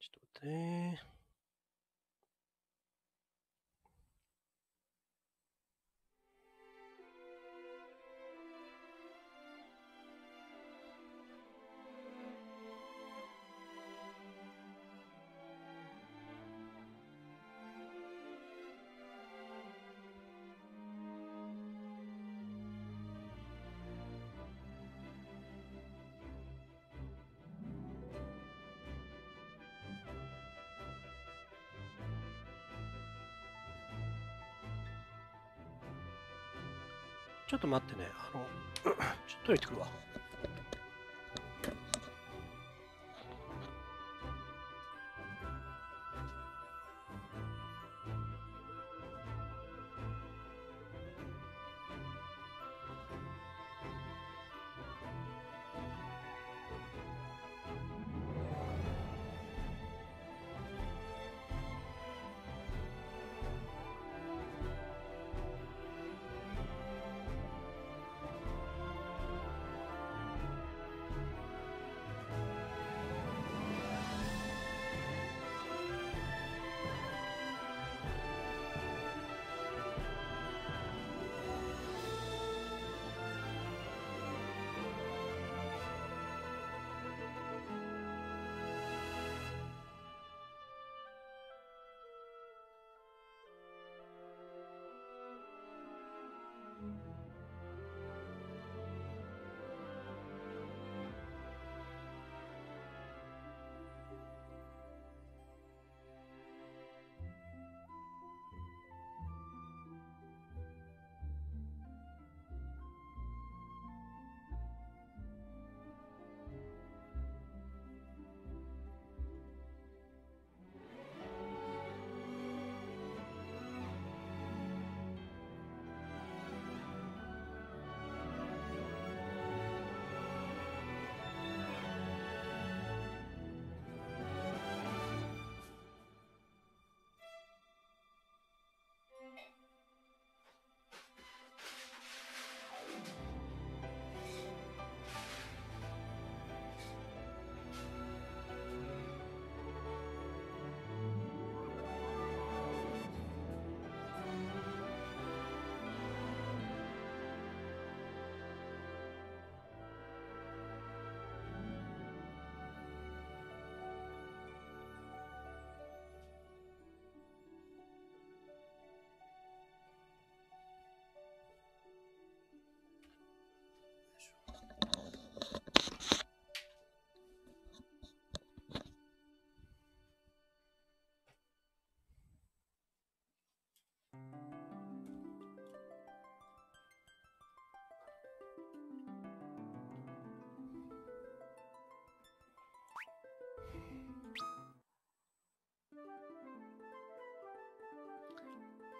Τι τότε. ちょっと待ってね。あの、ちょっと行ってくるわ。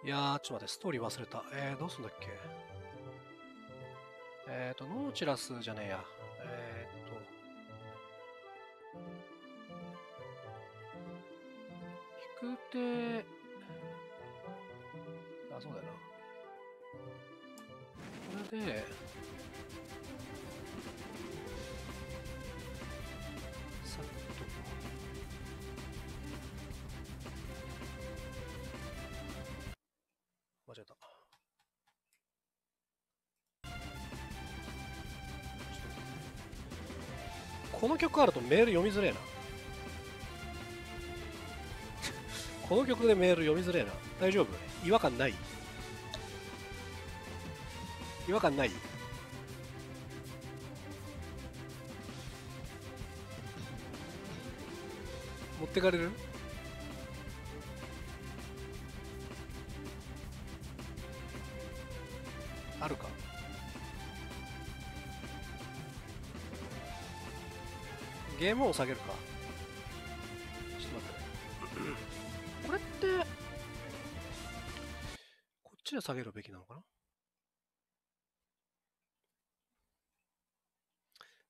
いやー、ちょっと待って、ストーリー忘れた。えー、どうすんだっけえっ、ー、と、ノーチラスじゃねえや。曲あるとメール読みづれえな この曲でメール読みづれえな大丈夫違和感ない違和感ない持ってかれるゲームを下げるかちょっと待ってこれってこっちで下げるべきなのかな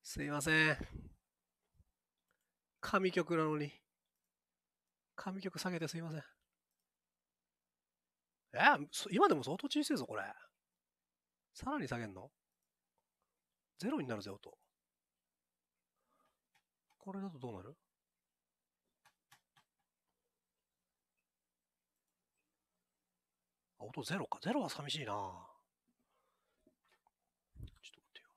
すいません神曲なのに神曲下げてすいませんえ今でも相当小さいぞこれさらに下げんのゼロになるぜ音これだとどうなるあ、音ゼロか。ゼロは寂しいなちょっと待ってよ。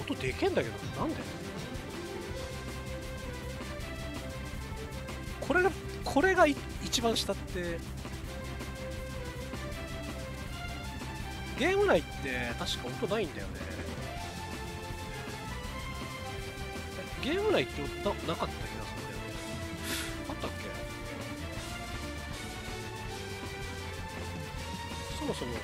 音でけんだけど、なんでこれがこれが一番下ってゲーム内って確か音ないんだよねゲーム内って音なかった気がするんだよねあったっけそもそもさ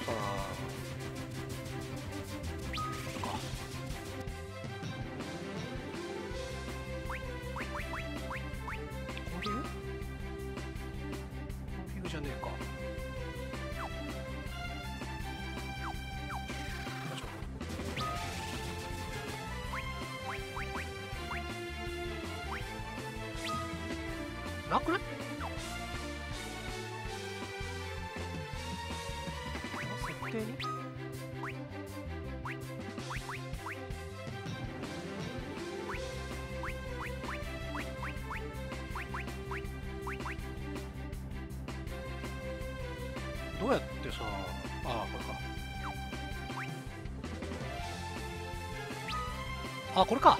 あこれか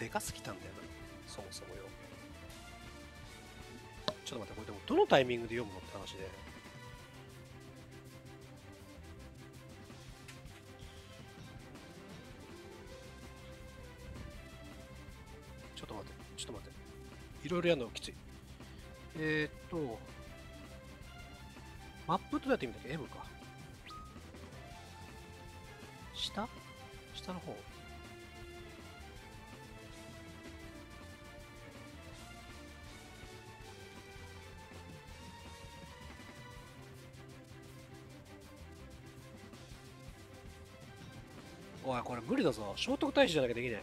でかすぎたんだよなそもそもよちょっと待ってこれでもどのタイミングで読むのって話でちょっと待ってちょっと待っていろいろやるのきついえー、っとマップとどうやって見たっけ M か下下の方理だぞ聖徳太子じゃなきゃできない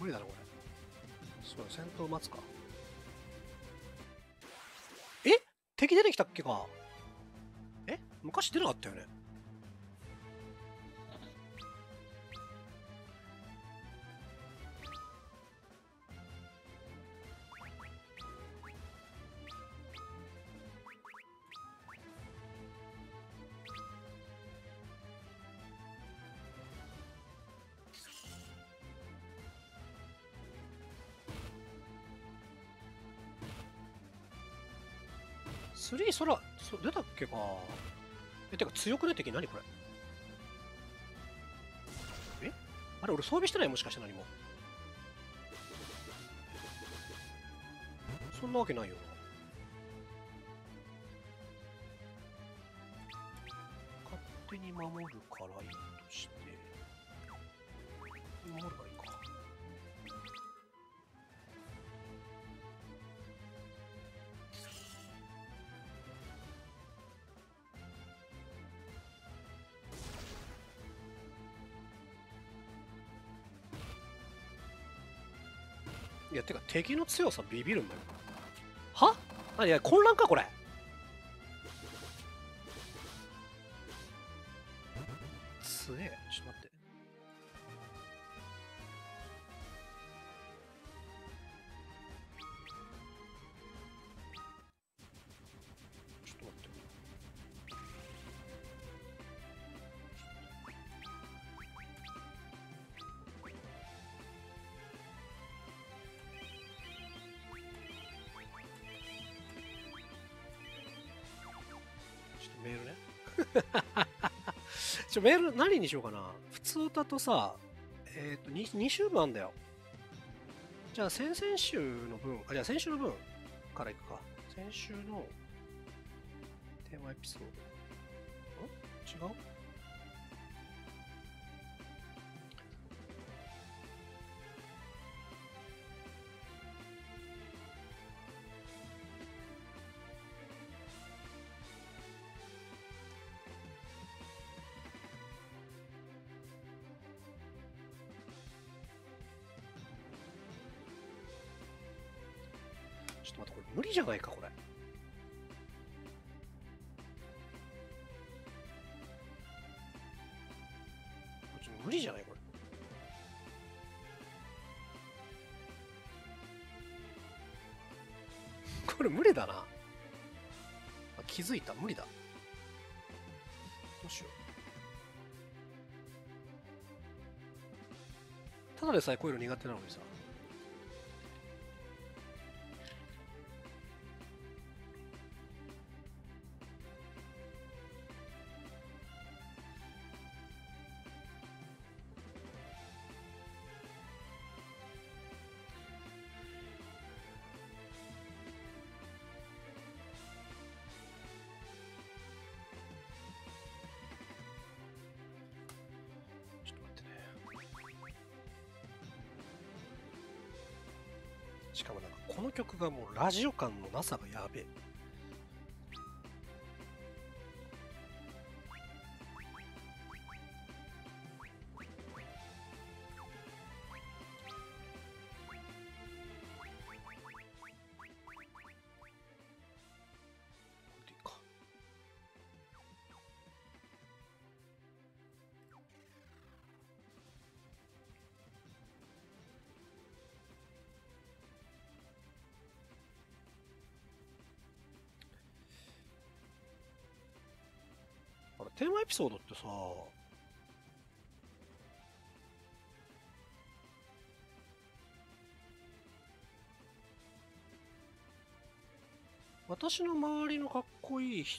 無理だろ、これそう戦闘待つか敵出てきたっけかえ昔出なかったよねそう出たっけかえてか強くない敵何これえあれ俺装備してないもしかして何もそんなわけないよな勝手に守るからいいてか敵の強さビビるんだよはあいや混乱かこれメールね。ちょ、メール何にしようかな。普通歌とさ、えっ、ー、と2、2週分あんだよ。じゃあ先々週の分、あ、じゃあ先週の分からいくか。先週のテーマエピソード。ん違う無理じゃないかこれ無理じゃないこれ これ無理だな気づいた無理だどうしようただでさえこういうの苦手なのにさがもうラジオ感のなさがやべえ。エピソードってさ、私の周りのかっこいい人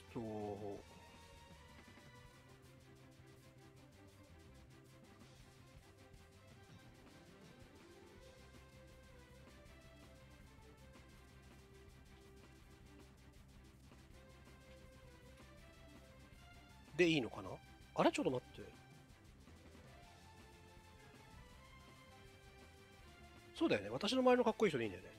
でいいのかなあれちょっと待って。そうだよね。私の周りのかっこいい人でいいんだよね。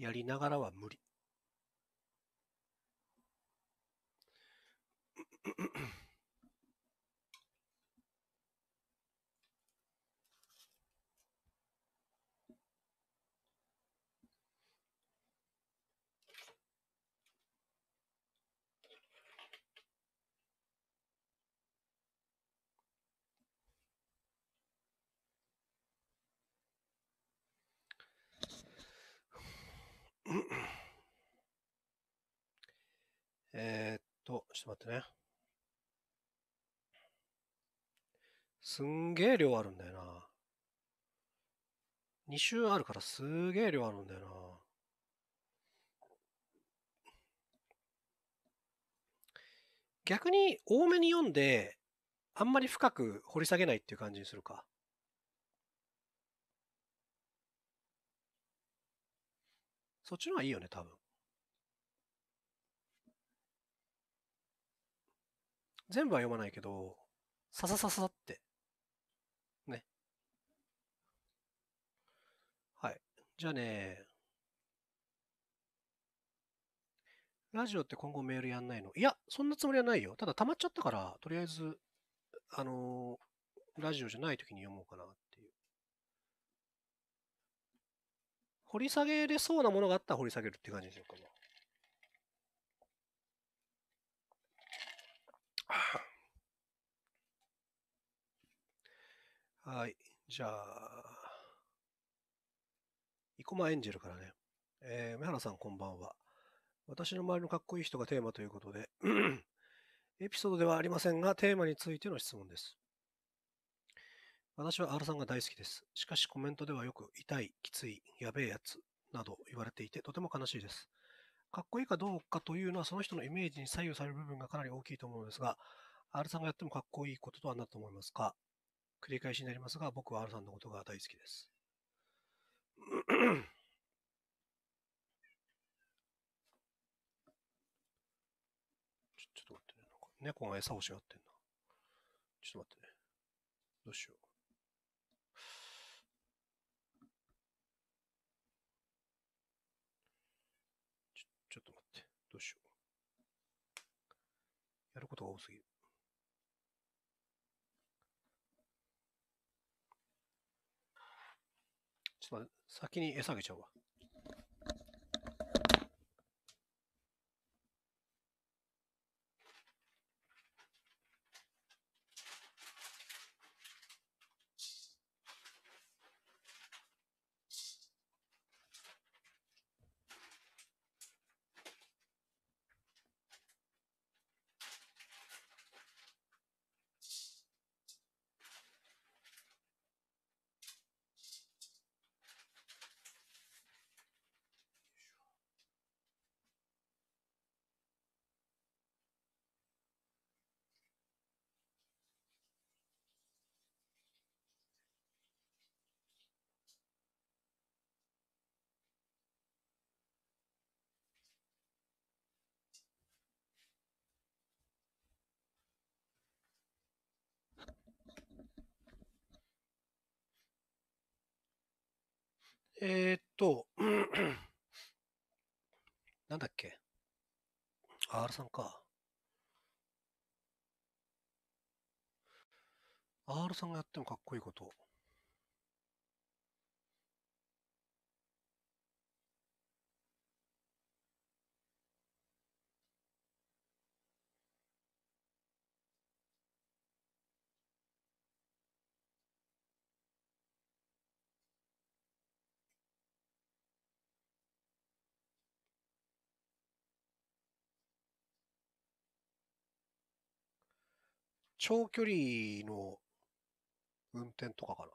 やりながらは無理 えー、っと、ちょっと待ってね。すんげえ量あるんだよな。2週あるからすげえ量あるんだよな。逆に多めに読んで、あんまり深く掘り下げないっていう感じにするか。そっちの方がいいよね、多分。全部は読まないけど、ささささって。ね。はい。じゃあね。ラジオって今後メールやんないのいや、そんなつもりはないよ。ただ溜まっちゃったから、とりあえず、あのー、ラジオじゃない時に読もうかなっ掘り下げれそうなものがあったら掘り下げるって感じでしょうかね。はい。じゃあ、生駒エンジェルからね。えー、梅原さんこんばんは。私の周りのかっこいい人がテーマということで エピソードではありませんが、テーマについての質問です。私は R さんが大好きです。しかしコメントではよく、痛い、きつい、やべえやつなど言われていて、とても悲しいです。かっこいいかどうかというのは、その人のイメージに左右される部分がかなり大きいと思うのですが、R さんがやってもかっこいいこととは何だと思いますか繰り返しになりますが、僕は R さんのことが大好きです。ちょっと待ってね。なんか猫が餌をし合ってんな。ちょっと待ってね。どうしよう。ことが多すぎる。ちょっと先に餌あげちゃうわ。えー、っと、なんだっけ ?R さんか。R さんがやってもかっこいいこと。長距離の運転とかかな。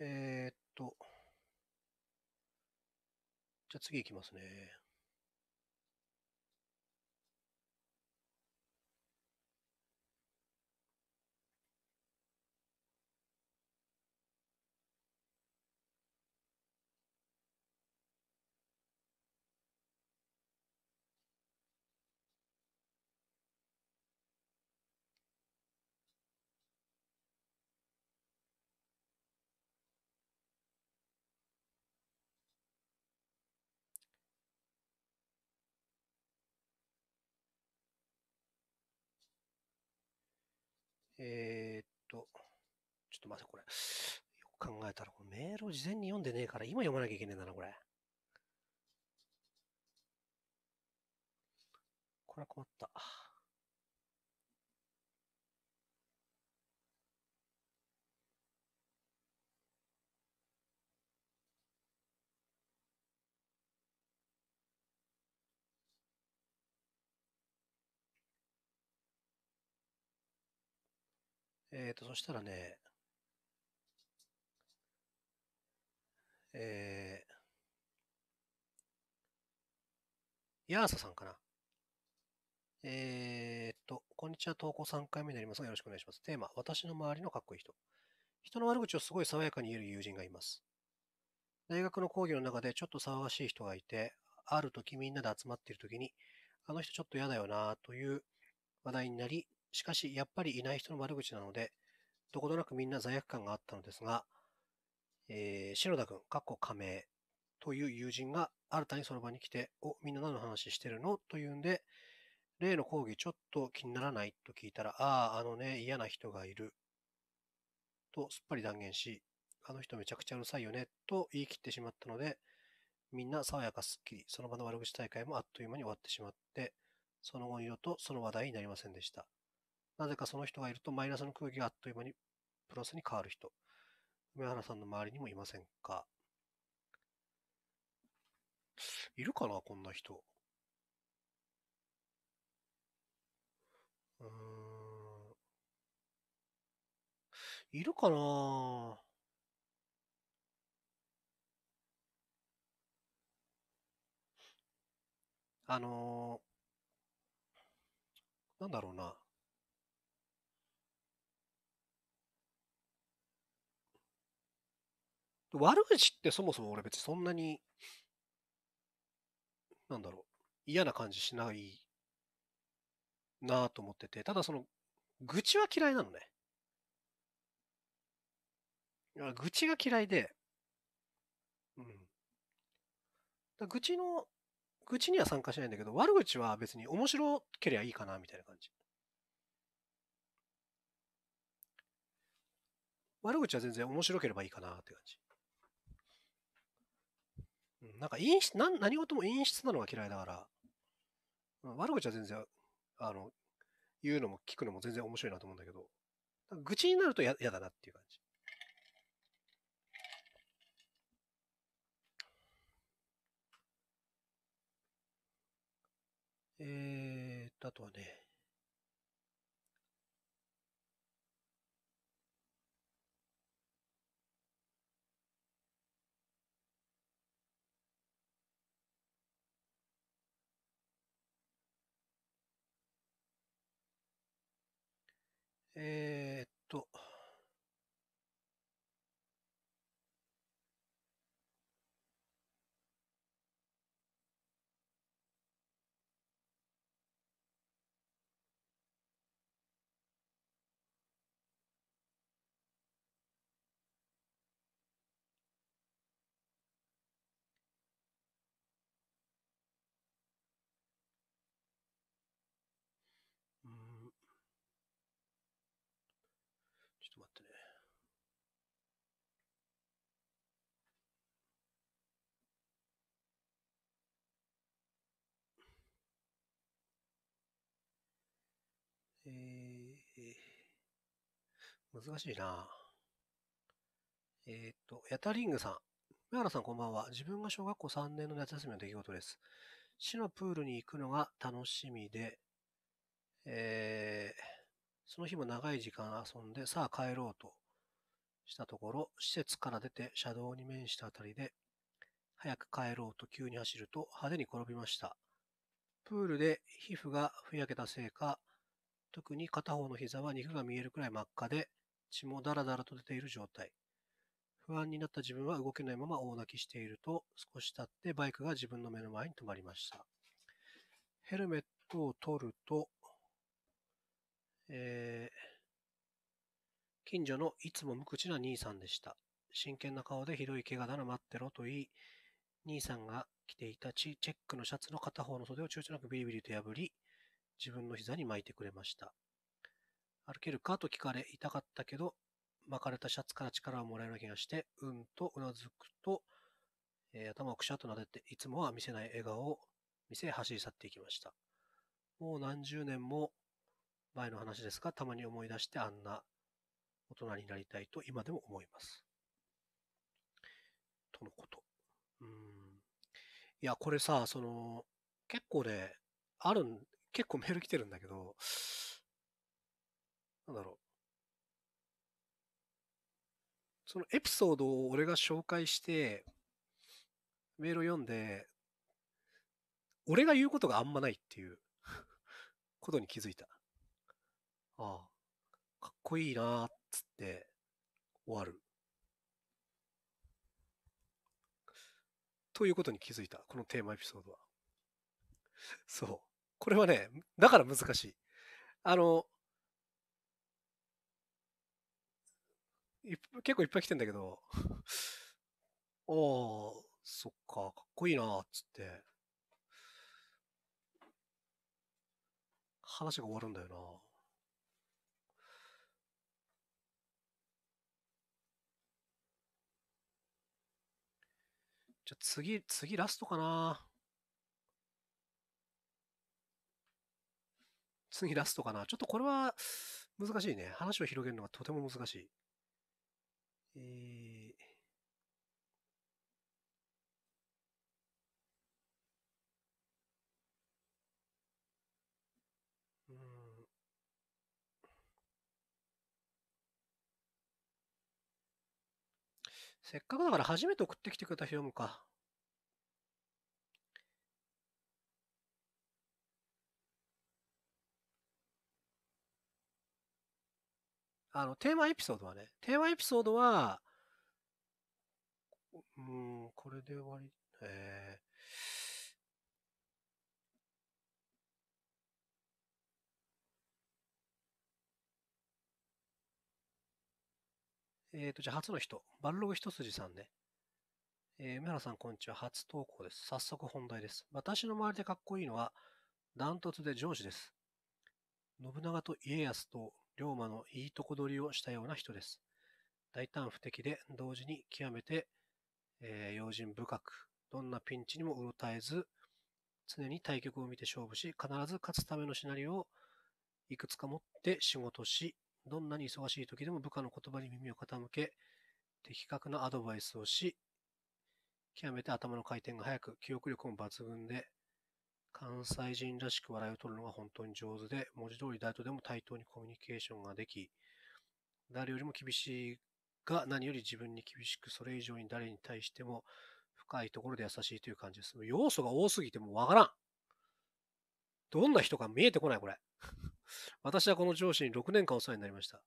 えー、っと、じゃあ次行きますね。えー、っと、ちょっと待って、これ。よく考えたら、このメールを事前に読んでねえから、今読まなきゃいけねえんだな、これ。これは困った。えっ、ー、と、そしたらね、えー、ヤーサさんかな。えー、っと、こんにちは、投稿3回目になりますが、よろしくお願いします。テーマ、私の周りのかっこいい人。人の悪口をすごい爽やかに言える友人がいます。大学の講義の中でちょっと騒がしい人がいて、ある時みんなで集まっている時に、あの人ちょっと嫌だよなという話題になり、しかし、やっぱりいない人の悪口なので、どことなくみんな罪悪感があったのですが、えー、篠田君、かっこ仮名という友人が新たにその場に来て、お、みんな何の話してるのというんで、例の講義ちょっと気にならないと聞いたら、ああ、あのね、嫌な人がいる。とすっぱり断言し、あの人めちゃくちゃうるさいよね、と言い切ってしまったので、みんな爽やかすっきり、その場の悪口大会もあっという間に終わってしまって、その後二度とその話題になりませんでした。なぜかその人がいるとマイナスの空気があっという間にプラスに変わる人。梅原さんの周りにもいませんかいるかなこんな人。うん。いるかなあのー、なんだろうな。悪口ってそもそも俺別にそんなに、なんだろう、嫌な感じしないなぁと思ってて、ただその、愚痴は嫌いなのね。愚痴が嫌いで、うん。愚痴の、愚痴には参加しないんだけど、悪口は別に面白ければいいかな、みたいな感じ。悪口は全然面白ければいいかなって感じ。ん、なんか陰湿、何事も陰湿なのが嫌いだから、悪口は全然、あの、言うのも聞くのも全然面白いなと思うんだけど、愚痴になると嫌だなっていう感じ。えーと、あとはね、えー、っと、ってね。えー、難しいな。えっ、と、ヤタリングさん。上原さんこんばんは。自分が小学校3年の夏休みの出来事です。市のプールに行くのが楽しみで、えー、その日も長い時間遊んで、さあ帰ろうとしたところ、施設から出て車道に面したあたりで、早く帰ろうと急に走ると派手に転びました。プールで皮膚がふやけたせいか、特に片方の膝は肉が見えるくらい真っ赤で、血もダラダラと出ている状態。不安になった自分は動けないまま大泣きしていると、少し経ってバイクが自分の目の前に止まりました。ヘルメットを取ると、えー、近所のいつも無口な兄さんでした。真剣な顔でひどい怪我だな待ってろと言い、兄さんが着ていたチチェックのシャツの片方の袖を躊躇なくビリビリと破り、自分の膝に巻いてくれました。歩けるかと聞かれ、痛かったけど、巻かれたシャツから力をもらえる気がして、うんとうなずくと、えー、頭をくしゃっと撫でて、いつもは見せない笑顔を見せ、走り去っていきました。もう何十年も前の話ですが、たまに思い出してあんな大人になりたいと今でも思います。とのこと。うん。いや、これさ、その、結構ね、あるん、結構メール来てるんだけど、なんだろう。そのエピソードを俺が紹介して、メールを読んで、俺が言うことがあんまないっていうことに気づいた。ああ、かっこいいなっつって終わる。ということに気づいた、このテーマエピソードは。そう。これはね、だから難しい。あの、結構いっぱい来てんだけど、ああ、そっか、かっこいいな、っつって。話が終わるんだよな。じゃ次、次ラストかな次ラストかなちょっとこれは難しいね。話を広げるのがとても難しい。えーせっかくだから初めて送ってきてくれた人読むか。あの、テーマエピソードはね、テーマエピソードは、うん、これで終わり、えー、えっ、ー、と、じゃあ初の人、バルログ一筋さんね。えー、梅原さん、こんにちは。初投稿です。早速本題です。私の周りでかっこいいのは、ダントツで上司です。信長と家康と龍馬のいいとこ取りをしたような人です。大胆不敵で、同時に極めて、えー、用心深く、どんなピンチにもうろたえず、常に対局を見て勝負し、必ず勝つためのシナリオをいくつか持って仕事し、どんなに忙しい時でも部下の言葉に耳を傾け、的確なアドバイスをし、極めて頭の回転が速く、記憶力も抜群で、関西人らしく笑いを取るのが本当に上手で、文字通り誰とでも対等にコミュニケーションができ、誰よりも厳しいが、何より自分に厳しく、それ以上に誰に対しても深いところで優しいという感じです。要素が多すぎてもわからん。どんな人か見えてこない、これ。私はこの上司に6年間お世話になりました。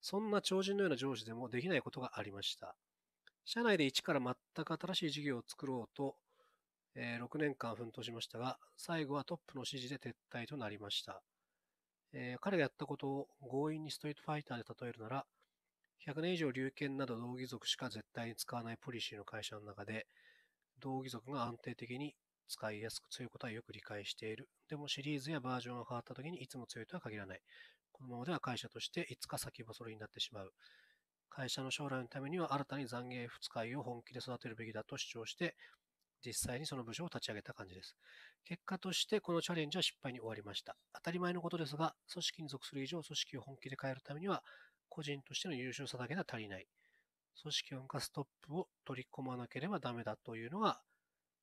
そんな超人のような上司でもできないことがありました。社内で一から全く新しい事業を作ろうと、えー、6年間奮闘しましたが、最後はトップの指示で撤退となりました。えー、彼がやったことを強引にストリートファイターで例えるなら、100年以上龍剣など同義族しか絶対に使わないポリシーの会社の中で、同義族が安定的に使いやすく強いことはよく理解している。でもシリーズやバージョンが変わった時にいつも強いとは限らない。このままでは会社としていつか先細りになってしまう。会社の将来のためには新たに残業不使いを本気で育てるべきだと主張して、実際にその部署を立ち上げた感じです。結果としてこのチャレンジは失敗に終わりました。当たり前のことですが、組織に属する以上組織を本気で変えるためには、個人としての優秀さだけでは足りない。組織を動かすトップを取り込まなければダメだというのが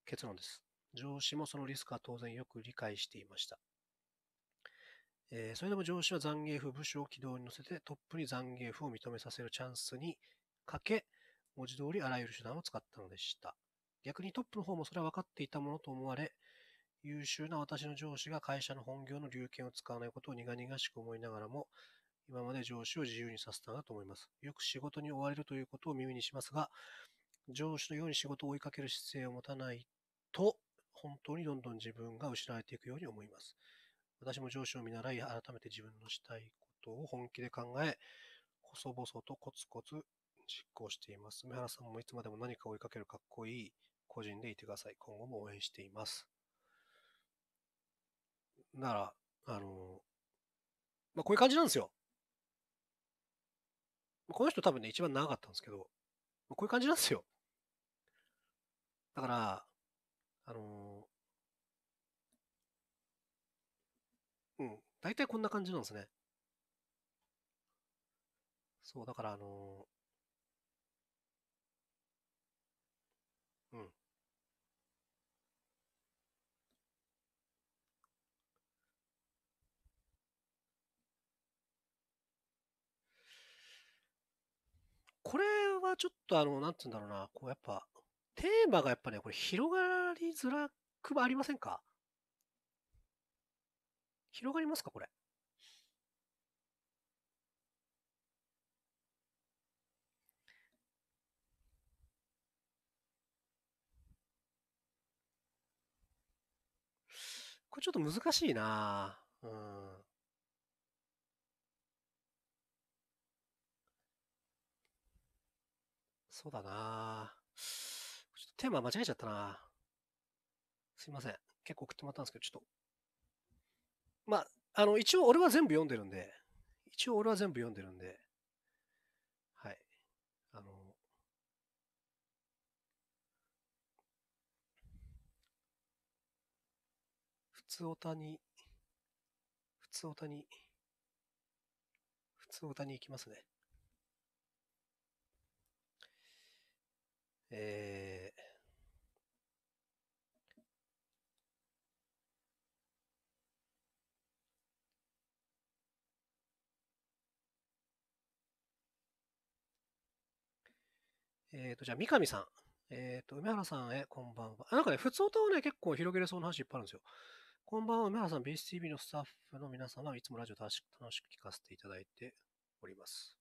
結論です。上司もそのリスクは当然よく理解していました。えー、それでも上司は残芸府、部署を軌道に乗せてトップに残芸府を認めさせるチャンスにかけ、文字通りあらゆる手段を使ったのでした。逆にトップの方もそれは分かっていたものと思われ、優秀な私の上司が会社の本業の流権を使わないことを苦々しく思いながらも、今まで上司を自由にさせたなと思います。よく仕事に追われるということを耳にしますが、上司のように仕事を追いかける姿勢を持たないと、本当にどんどん自分が失われていくように思います。私も上司を見習い、改めて自分のしたいことを本気で考え、細々とコツコツ実行しています。梅原さんもいつまでも何か追いかけるかっこいい個人でいてください。今後も応援しています。なら、あの、まあ、こういう感じなんですよ。この人多分ね、一番長かったんですけど、こういう感じなんですよ。だから、あのー、大体こんな感じなんですね。そう、だからあのー、うん。これはちょっとあの、なんつうんだろうな、こうやっぱ、テーマがやっぱね、これ広がりづらくはありませんか広がりますかこれ。これちょっと難しいなうん。そうだなちょっとテーマ間違えちゃったなすいません。結構送ってもらったんですけど、ちょっとまあ、あの、一応俺は全部読んでるんで、一応俺は全部読んでるんで、はい。あの、普通おたに、普通おたに、普通おたに行きますね。えー、えっ、ー、と、じゃあ、三上さん。えっ、ー、と、梅原さんへ、こんばんは。なんかね、普通歌はね、結構広げれそうな話いっぱいあるんですよ。こんばんは、梅原さん、b s t v のスタッフの皆様、いつもラジオ楽しく聞かせていただいております。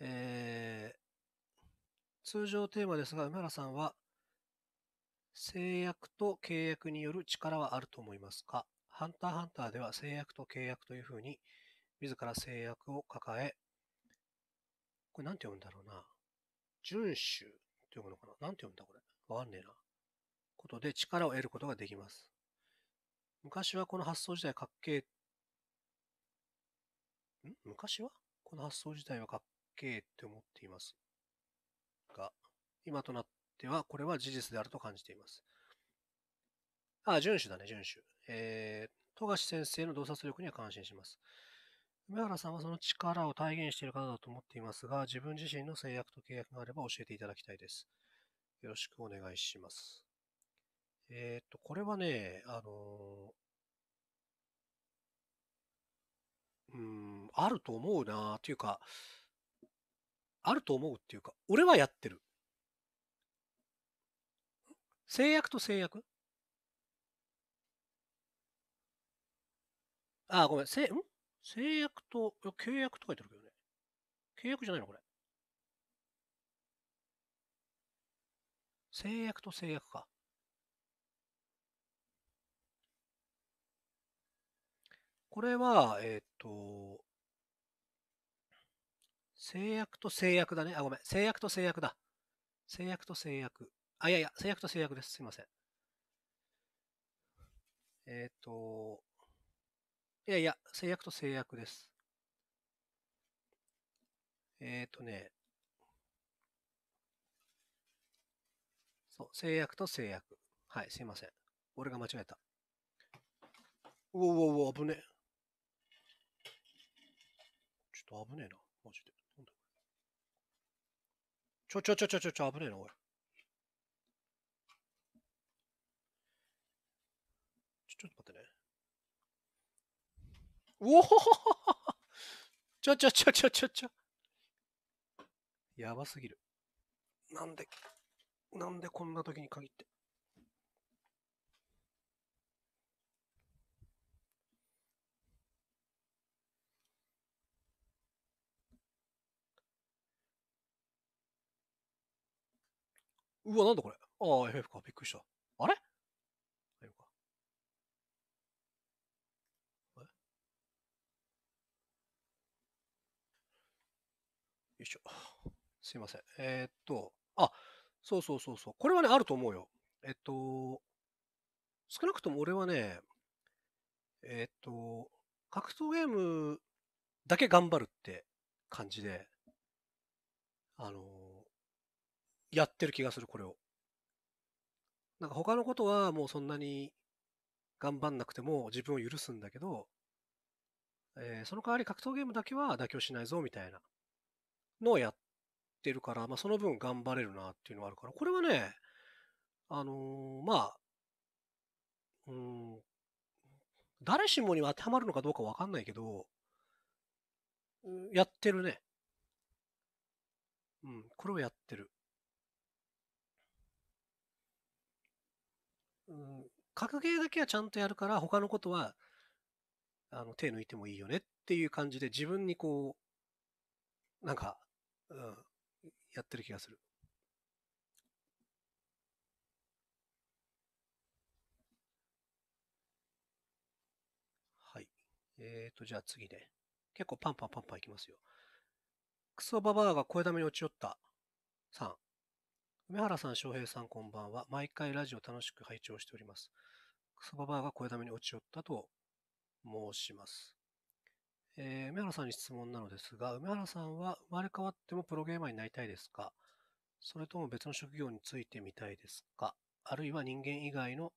えー、通常テーマですが、梅原さんは、制約と契約による力はあると思いますかハンターハンターでは制約と契約というふうに、自ら制約を抱え、これなんて読むんだろうな。遵守って読むのかななんて読むんだこれ。わかんねえな。ことで力を得ることができます。昔はこの発想自体かっけえ、ん昔はこの発想自体はかっけえって思っています。が、今となってはこれは事実であると感じています。ああ、遵守だね、遵守。えー、富樫先生の洞察力には感心します。梅原さんはその力を体現している方だと思っていますが、自分自身の制約と契約があれば教えていただきたいです。よろしくお願いします。えー、っと、これはね、あのー、うん、あると思うなというか、あると思うっていうか、俺はやってる。制約と制約ああ、ごめん。せん制約と、いや契約と書いてあるけどね。契約じゃないのこれ。制約と制約か。これは、えっ、と、制約と制約だね。あ、ごめん。制約と制約だ。制約と制約。あ、いやいや、制約と制約です。すいません。えっ、と、いやいや、制約と制約です。えっ、ー、とね、そう、制約と制約。はい、すいません。俺が間違えた。うおうおうお、危ねちょっと危ねえな、マジで。ちょちょちょちょちょ、危ねえな、おい。おお ちょちょちょちょちょちょ。やばすぎる。なんで、なんでこんな時に限って。うわ、なんだこれ。ああ、FF か。びっくりした。あれしょ。すいません。えー、っと、あ、そうそうそうそう。これはね、あると思うよ。えっと、少なくとも俺はね、えっと、格闘ゲームだけ頑張るって感じで、あの、やってる気がする、これを。なんか他のことはもうそんなに頑張んなくても自分を許すんだけど、えー、その代わり格闘ゲームだけは妥協しないぞみたいなのをやってるから、まあ、その分頑張れるなっていうのはあるから、これはね、あのー、まあ、うん、誰しもに当てはまるのかどうかわかんないけど、やってるね。うん、これをやってる。うん、格ゲーだけはちゃんとやるから、他のことは、あの、手抜いてもいいよねっていう感じで自分にこう、なんか、うん、やってる気がする。はい。えーと、じゃあ次ね。結構パンパンパンパンいきますよ。クソババアが声だめに落ちよった。さん。梅原さん、翔平さん、こんばんは。毎回ラジオ楽しく拝聴しております。クソババアが声だめに落ちよったと申します。えー、梅原さんに質問なのですが、梅原さんは生まれ変わってもプロゲーマーになりたいですかそれとも別の職業についてみたいですかあるいは人間以外の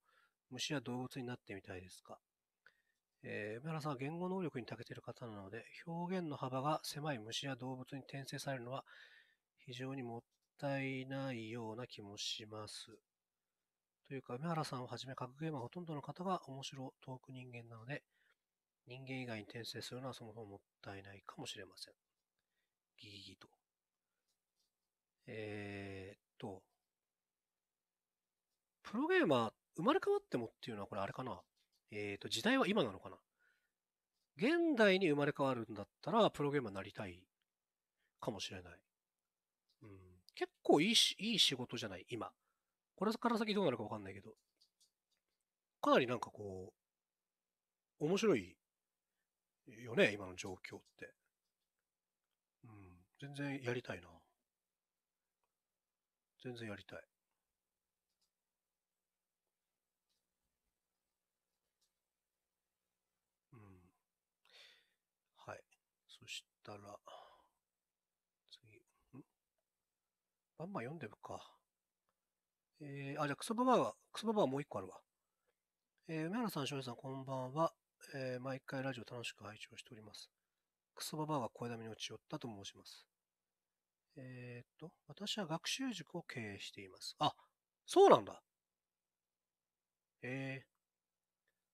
虫や動物になってみたいですかえー、梅原さんは言語能力に長けている方なので、表現の幅が狭い虫や動物に転生されるのは非常にもったいないような気もします。というか、梅原さんをはじめ格ゲーマーほとんどの方が面白遠く人間なので、人間以外に転生するのはそもそももったいないかもしれません。ギギギと。えー、っと、プロゲーマー、生まれ変わってもっていうのはこれあれかなえー、っと、時代は今なのかな現代に生まれ変わるんだったら、プロゲーマーになりたいかもしれない。うん、結構いいし、いい仕事じゃない今。これから先どうなるかわかんないけど。かなりなんかこう、面白いよね、今の状況って。うん、全然やりたいな。全然やりたい。うん。はい。そしたら、次。んバンバン読んでるか。えー、あ、じゃあ、クソババアは、クソババアもう一個あるわ。えー、梅原さん、翔平さん、こんばんは。えー、毎回ラジオ楽しく拝聴しております。クソババアは声だめに落ちよったと申します。えー、っと、私は学習塾を経営しています。あ、そうなんだ。えー、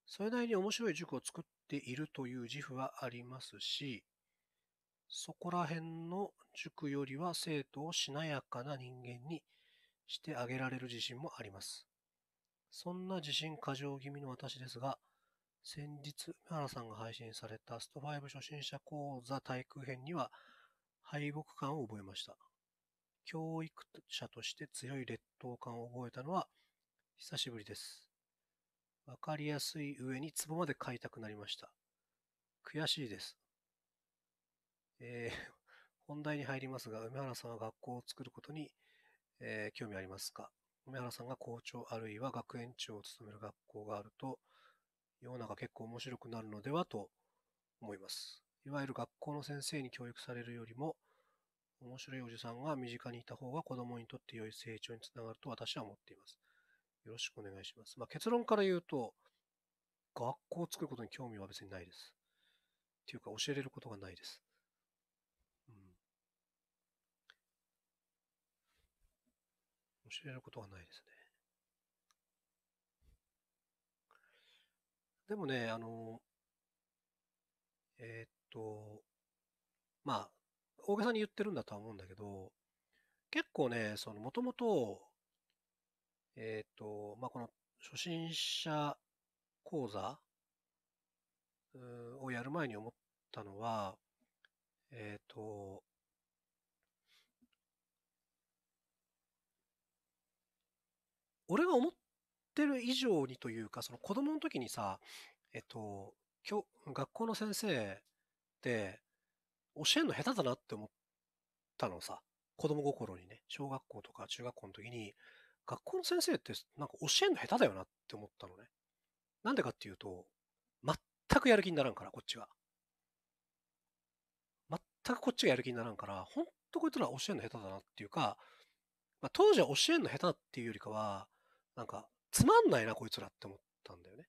それなりに面白い塾を作っているという自負はありますし、そこら辺の塾よりは生徒をしなやかな人間にしてあげられる自信もあります。そんな自信過剰気味の私ですが、先日、梅原さんが配信されたスト5初心者講座対空編には敗北感を覚えました。教育者として強い劣等感を覚えたのは久しぶりです。わかりやすい上に壺まで買いたくなりました。悔しいです。えー、本題に入りますが、梅原さんは学校を作ることに、えー、興味ありますか梅原さんが校長あるいは学園長を務める学校があると、世の中結構面白くなるのではと思います。いわゆる学校の先生に教育されるよりも、面白いおじさんが身近にいた方が子供にとって良い成長につながると私は思っています。よろしくお願いします。まあ、結論から言うと、学校を作ることに興味は別にないです。っていうか、教えれることがないです。うん。教えることがないですね。でもね、あの、えー、っと、まあ、大げさに言ってるんだとは思うんだけど、結構ね、その、もともと、えー、っと、まあ、この、初心者講座をやる前に思ったのは、えっ、と、俺が思っってる以上にというか、その子供の時にさ、えっと、今日、学校の先生って教えんの下手だなって思ったのさ、子供心にね、小学校とか中学校の時に、学校の先生ってなんか教えんの下手だよなって思ったのね。なんでかっていうと、全くやる気にならんから、こっちが。全くこっちがやる気にならんから、ほんとこいつら教えんの下手だなっていうか、まあ、当時は教えんの下手っていうよりかは、なんかつまんないな、こいつらって思ったんだよね。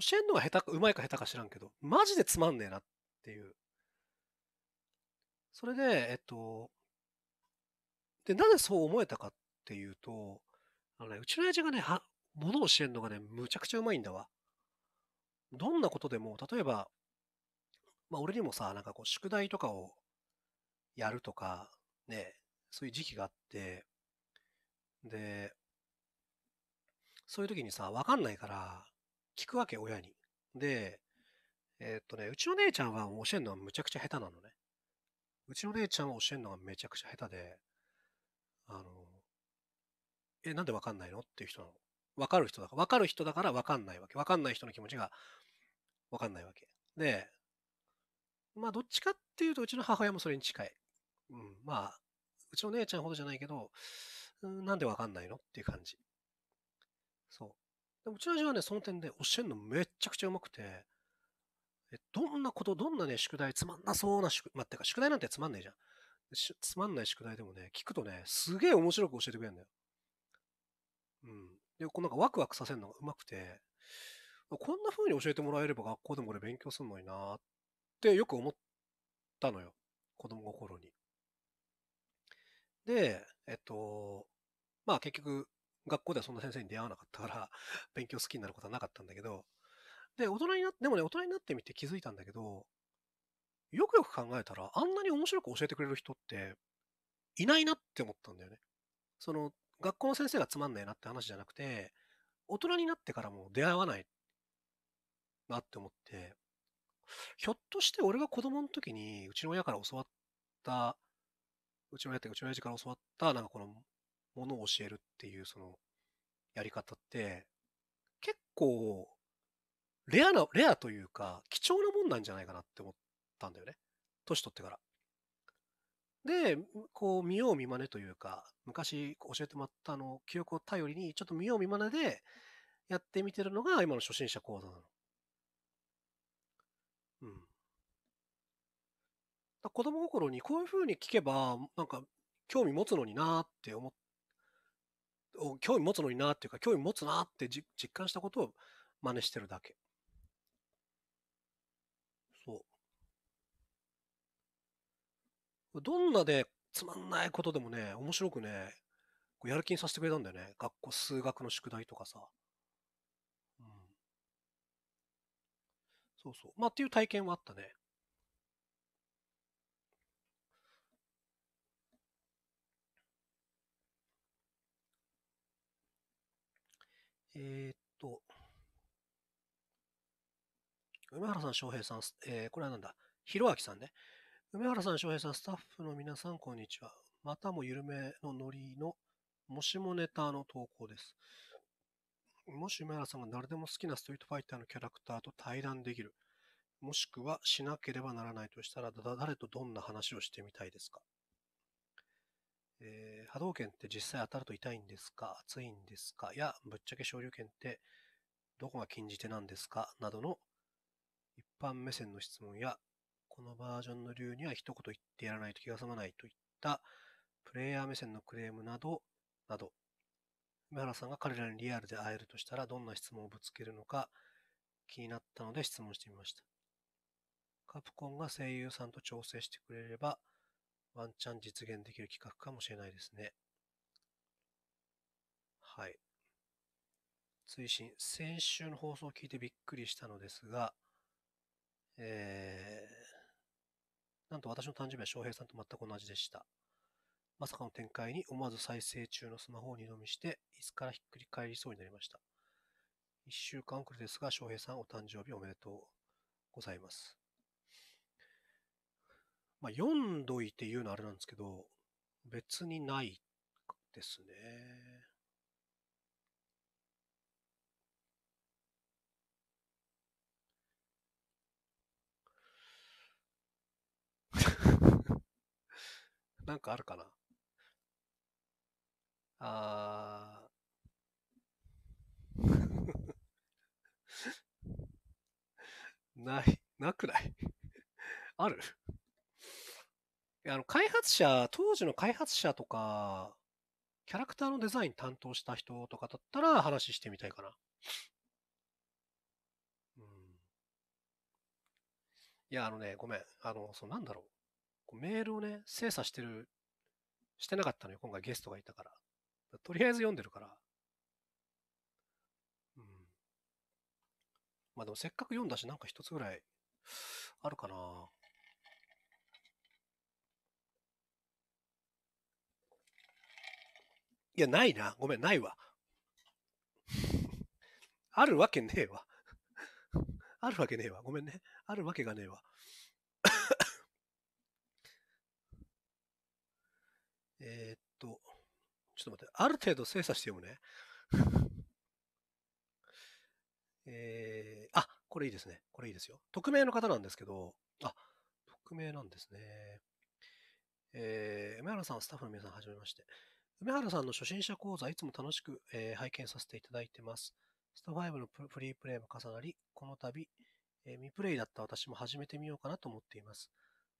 教えんのが下手か、うまいか下手か知らんけど、マジでつまんねえなっていう。それで、えっと、で、なぜそう思えたかっていうと、あのね、うちの親父がね、は、物を教えるのがね、むちゃくちゃうまいんだわ。どんなことでも、例えば、まあ、俺にもさ、なんかこう、宿題とかをやるとか、ね、そういう時期があって、で、そういう時にさ、わかんないから、聞くわけ、親に。で、えー、っとね、うちの姉ちゃんは教えるのはむちゃくちゃ下手なのね。うちの姉ちゃんは教えるのがめちゃくちゃ下手で、あの、え、なんでわかんないのっていう人の。わかる人だから、わかる人だからわかんないわけ。わかんない人の気持ちがわかんないわけ。で、まあ、どっちかっていうと、うちの母親もそれに近い。うん、まあ、うちの姉ちゃんほどじゃないけど、うん、なんでわかんないのっていう感じ。そう。でうちの父はね、その点で教えるのめっちゃくちゃうまくて、えどんなこと、どんなね、宿題、つまんなそうな宿、まってか、宿題なんてつまんないじゃん。つまんない宿題でもね、聞くとね、すげえ面白く教えてくれるんだよ。うん。で、こうなんかワクワクさせるのがうまくて、こんな風に教えてもらえれば学校でも俺勉強するのになってよく思ったのよ。子供心に。で、えっと、まあ結局、学校ではそんな先生に出会わなかったから、勉強好きになることはなかったんだけど、で、大人になって、でもね、大人になってみて気づいたんだけど、よくよく考えたら、あんなに面白く教えてくれる人って、いないなって思ったんだよね。その、学校の先生がつまんないなって話じゃなくて、大人になってからも出会わないなって思って、ひょっとして俺が子供の時にうちの親から教わった、うちの親ってうちの親父から教わった、なんかこのものを教えるっていうそのやり方って結構レアな、レアというか貴重なもんなんじゃないかなって思ったんだよね。年取ってから。で、こう見よう見まねというか昔教えてもらったあの記憶を頼りにちょっと見よう見まねでやってみてるのが今の初心者講座なの。うん。子供心にこういうふうに聞けばなんか興味持つのになーって思っを興味持つのになっていうか、興味持つなって実感したことを真似してるだけ。そう。どんなでつまんないことでもね、面白くね、やる気にさせてくれたんだよね。学校、数学の宿題とかさ。うん。そうそう。まあっていう体験はあったね。えー、っと、梅原さん、翔平さん、えー、これはなんだ、ひろあきさんね。梅原さん、翔平さん、スタッフの皆さん、こんにちは。またも緩めのノリの、もしもネタの投稿です。もし梅原さんが誰でも好きなストリートファイターのキャラクターと対談できる、もしくはしなければならないとしたら、誰とどんな話をしてみたいですかえー、波動拳って実際当たると痛いんですか熱いんですかや、ぶっちゃけ昇竜拳ってどこが禁じ手なんですかなどの一般目線の質問や、このバージョンの理由には一言言ってやらないと気が済まないといったプレイヤー目線のクレームなど、など、梅原さんが彼らにリアルで会えるとしたらどんな質問をぶつけるのか気になったので質問してみました。カプコンが声優さんと調整してくれれば、ワンチャン実現できる企画かもしれないですね。はい。追伸。先週の放送を聞いてびっくりしたのですが、えー、なんと私の誕生日は翔平さんと全く同じでした。まさかの展開に思わず再生中のスマホを二度見して、椅子からひっくり返りそうになりました。一週間遅れですが、翔平さんお誕生日おめでとうございます。まあ、読んどいて言うのあれなんですけど、別にないですね。なんかあるかなあー ない、なくない あるあの、開発者、当時の開発者とか、キャラクターのデザイン担当した人とかだったら話してみたいかな。うん、いや、あのね、ごめん。あの、そう、なんだろう。メールをね、精査してる、してなかったのよ。今回ゲストがいたから。とりあえず読んでるから。うん。まあでもせっかく読んだし、なんか一つぐらいあるかな。いや、ないな。ごめん、ないわ。あるわけねえわ。あるわけねえわ。ごめんね。あるわけがねえわ。えっと、ちょっと待って。ある程度精査して読むね。えー、あ、これいいですね。これいいですよ。匿名の方なんですけど、あ、匿名なんですね。えー、梅原さん、スタッフの皆さん、はじめまして。梅原さんの初心者講座、いつも楽しく、えー、拝見させていただいてます。スト5のフリープレイも重なり、この度、えー、未プレイだった私も始めてみようかなと思っています。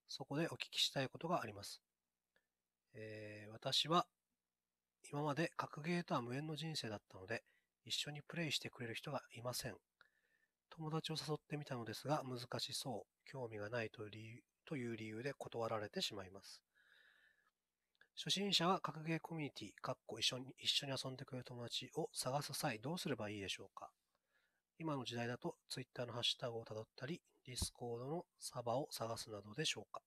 そこでお聞きしたいことがあります。えー、私は今まで格ゲーとは無縁の人生だったので、一緒にプレイしてくれる人がいません。友達を誘ってみたのですが、難しそう、興味がないという理由で断られてしまいます。初心者は格ゲーコミュニティ、かっこ一緒に、一緒に遊んでくれる友達を探す際どうすればいいでしょうか今の時代だと Twitter のハッシュタグをたどったり、Discord のサバを探すなどでしょうか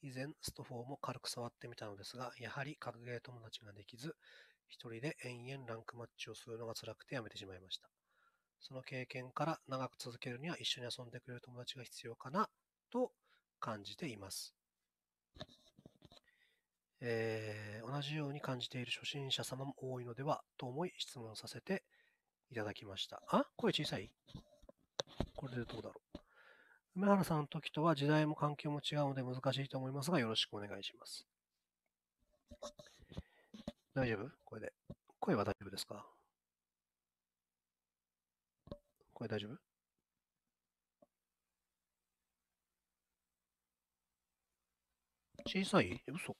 以前、スト4も軽く触ってみたのですが、やはり格ゲー友達ができず、一人で延々ランクマッチをするのが辛くてやめてしまいました。その経験から長く続けるには一緒に遊んでくれる友達が必要かなと感じています。えー、同じように感じている初心者様も多いのではと思い質問させていただきました。あ声小さいこれでどうだろう梅原さんの時とは時代も環境も違うので難しいと思いますがよろしくお願いします。大丈夫これで。声は大丈夫ですか声大丈夫小さい嘘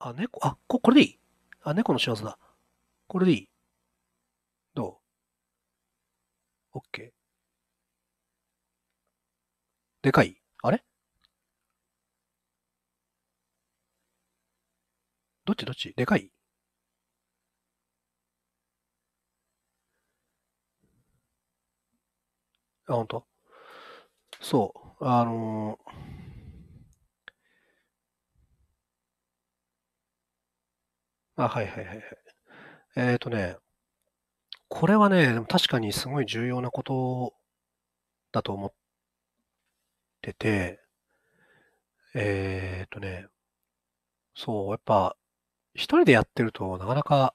あ、猫、あ、こ、これでいいあ、猫の幸せだ。これでいいどう ?OK。でかいあれどっちどっちでかいあ、ほんとそう。あのーあ、はいはいはいはい。えっとね、これはね、でも確かにすごい重要なことだと思ってて、えーとね、そう、やっぱ、一人でやってるとなかなか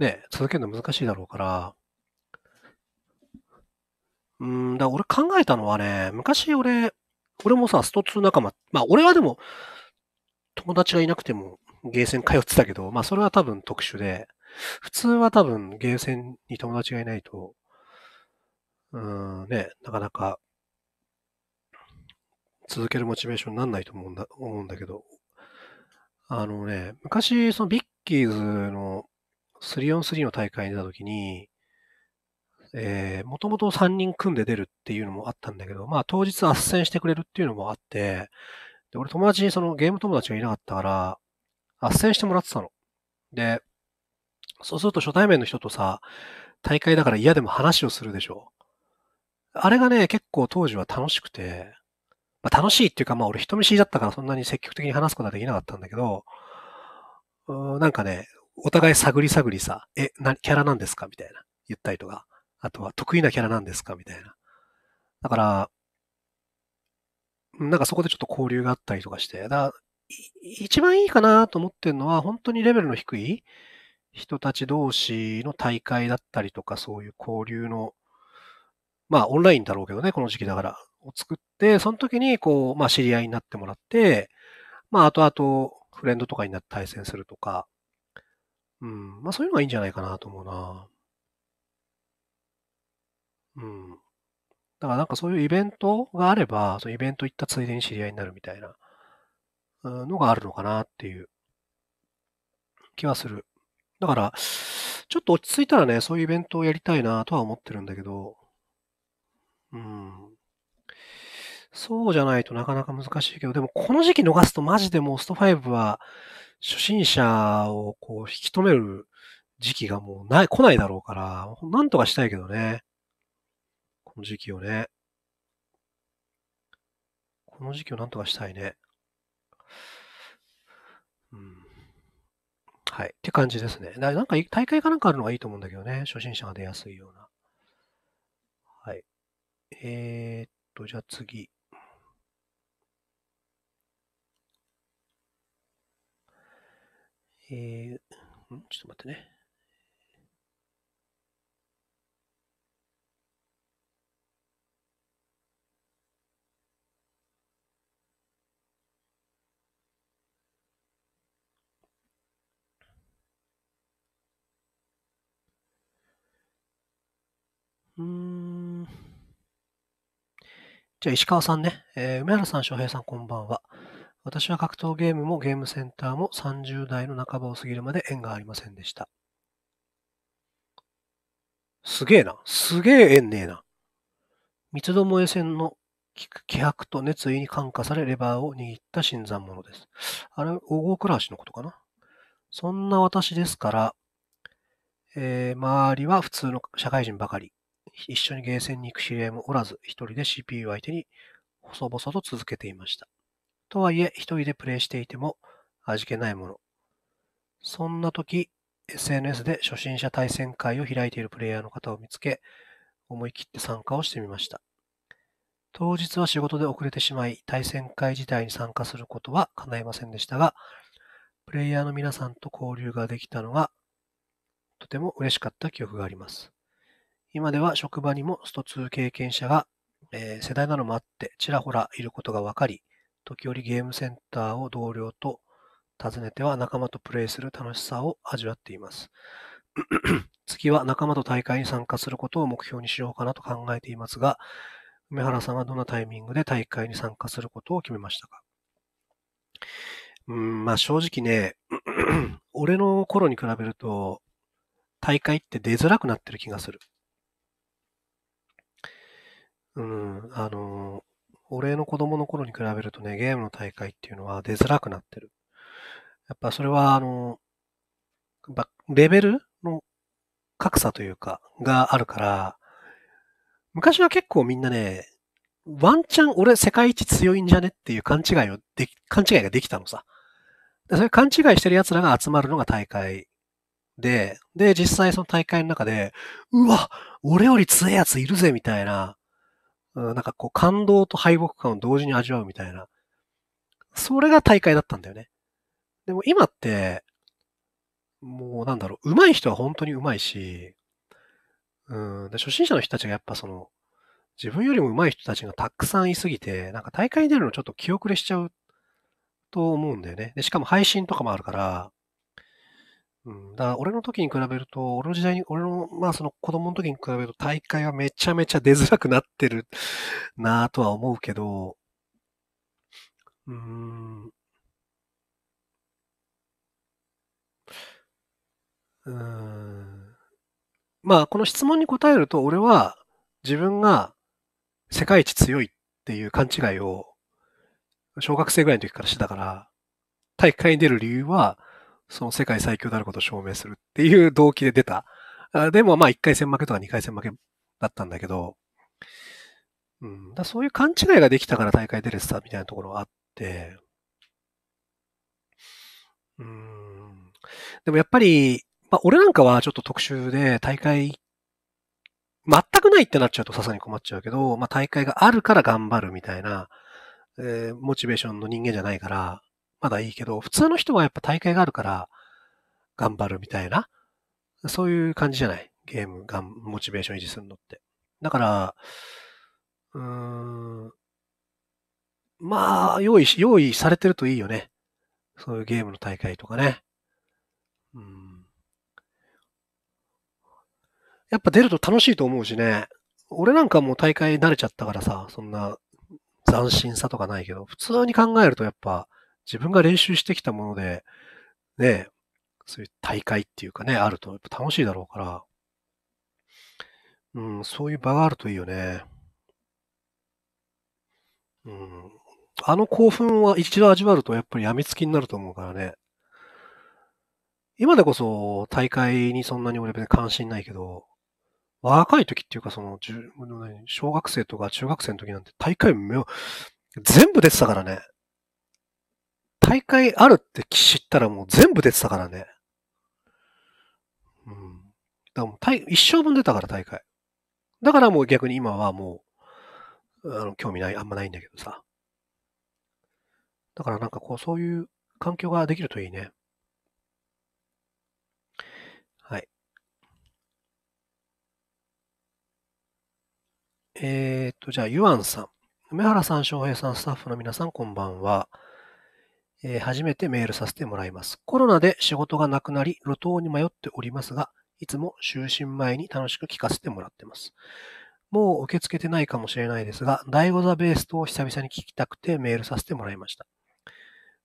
ね、続けるの難しいだろうから、うん、だ俺考えたのはね、昔俺、俺もさ、スト2仲間、まあ俺はでも、友達がいなくてもゲーセン通ってたけど、まあそれは多分特殊で、普通は多分ゲーセンに友達がいないと、うーん、ね、なかなか続けるモチベーションにならないと思うんだ、思うんだけど、あのね、昔、そのビッキーズの 3on3 の大会に出た時に、えー、もともと3人組んで出るっていうのもあったんだけど、まあ当日斡旋してくれるっていうのもあって、で、俺友達にそのゲーム友達がいなかったから、斡旋してもらってたの。で、そうすると初対面の人とさ、大会だから嫌でも話をするでしょ。あれがね、結構当時は楽しくて、まあ、楽しいっていうか、まあ俺人見知りだったからそんなに積極的に話すことはできなかったんだけど、うんなんかね、お互い探り探りさ、え、な、キャラなんですかみたいな。言ったりとか、あとは得意なキャラなんですかみたいな。だから、なんかそこでちょっと交流があったりとかして、だ一番いいかなと思ってるのは、本当にレベルの低い人たち同士の大会だったりとか、そういう交流の、まあオンラインだろうけどね、この時期だから、を作って、その時にこう、まあ知り合いになってもらって、まあ後々フレンドとかになって対戦するとか、うん、まあそういうのがいいんじゃないかなと思うな。うん。だからなんかそういうイベントがあれば、そのイベント行ったついでに知り合いになるみたいな。のがあるのかなっていう気はする。だから、ちょっと落ち着いたらね、そういうイベントをやりたいなとは思ってるんだけど、うん。そうじゃないとなかなか難しいけど、でもこの時期逃すとマジでもうスト5は初心者をこう引き止める時期がもうない、来ないだろうから、なんとかしたいけどね。この時期をね。この時期をなんとかしたいね。はい。って感じですね。なんか、大会かなんかあるのがいいと思うんだけどね。初心者が出やすいような。はい。えー、っと、じゃあ次。えー、んちょっと待ってね。うーん。じゃあ、石川さんね。えー、梅原さん、翔平さん、こんばんは。私は格闘ゲームもゲームセンターも30代の半ばを過ぎるまで縁がありませんでした。すげえな。すげえ縁ねえな。三つどもえ戦の気迫と熱意に感化されレバーを握った新参者です。あれ、大郷倉橋のことかな。そんな私ですから、えー、周りは普通の社会人ばかり。一緒にゲーセンに行く知り合いもおらず、一人で CPU 相手に細々と続けていました。とはいえ、一人でプレイしていても味気ないもの。そんな時、SNS で初心者対戦会を開いているプレイヤーの方を見つけ、思い切って参加をしてみました。当日は仕事で遅れてしまい、対戦会自体に参加することは叶いませんでしたが、プレイヤーの皆さんと交流ができたのが、とても嬉しかった記憶があります。今では職場にもスト2経験者が、えー、世代なのもあってちらほらいることが分かり、時折ゲームセンターを同僚と訪ねては仲間とプレイする楽しさを味わっています。次は仲間と大会に参加することを目標にしようかなと考えていますが、梅原さんはどんなタイミングで大会に参加することを決めましたかうん、まあ正直ね、俺の頃に比べると、大会って出づらくなってる気がする。うん、あの、俺の子供の頃に比べるとね、ゲームの大会っていうのは出づらくなってる。やっぱそれは、あの、レベルの格差というか、があるから、昔は結構みんなね、ワンチャン俺世界一強いんじゃねっていう勘違いをで勘違いができたのさ。それ勘違いしてる奴らが集まるのが大会で、で、実際その大会の中で、うわ、俺より強い奴いるぜみたいななんかこう感動と敗北感を同時に味わうみたいな。それが大会だったんだよね。でも今って、もうなんだろう、上手い人は本当に上手いし、うん、で初心者の人たちがやっぱその、自分よりも上手い人たちがたくさんいすぎて、なんか大会に出るのちょっと気遅れしちゃうと思うんだよね。で、しかも配信とかもあるから、うん、だから俺の時に比べると、俺の時代に、俺の、まあその子供の時に比べると大会はめちゃめちゃ出づらくなってる なぁとは思うけど、うん、うんまあこの質問に答えると、俺は自分が世界一強いっていう勘違いを小学生ぐらいの時からしてたから、大会に出る理由は、その世界最強であることを証明するっていう動機で出た。でもまあ1回戦負けとか2回戦負けだったんだけど、うん、だそういう勘違いができたから大会出れてたみたいなところがあって、うん、でもやっぱり、まあ俺なんかはちょっと特殊で大会全くないってなっちゃうとさすがに困っちゃうけど、まあ大会があるから頑張るみたいな、えー、モチベーションの人間じゃないから、まだいいけど、普通の人はやっぱ大会があるから、頑張るみたいな、そういう感じじゃないゲームが、モチベーション維持するのって。だから、うーん、まあ、用意し、用意されてるといいよね。そういうゲームの大会とかね。うん。やっぱ出ると楽しいと思うしね。俺なんかもう大会慣れちゃったからさ、そんな斬新さとかないけど、普通に考えるとやっぱ自分が練習してきたもので、ね、そういう大会っていうかね、あるとやっぱ楽しいだろうから、うん、そういう場があるといいよね。うん、あの興奮は一度味わうとやっぱり病みつきになると思うからね。今でこそ大会にそんなに俺別に関心ないけど、若い時っていうかその、小学生とか中学生の時なんて大会全部出てたからね。大会あるって知ったらもう全部出てたからね。うん。だからもう一生分出たから大会。だからもう逆に今はもう、あの、興味ない、あんまないんだけどさ。だからなんかこう、そういう環境ができるといいね。はい。えー、っと、じゃあ、ユアンさん。梅原さん、翔平さん、スタッフの皆さん、こんばんは。えー、初めてメールさせてもらいます。コロナで仕事がなくなり、路頭に迷っておりますが、いつも就寝前に楽しく聞かせてもらってます。もう受け付けてないかもしれないですが、第5座ベースと久々に聞きたくてメールさせてもらいました。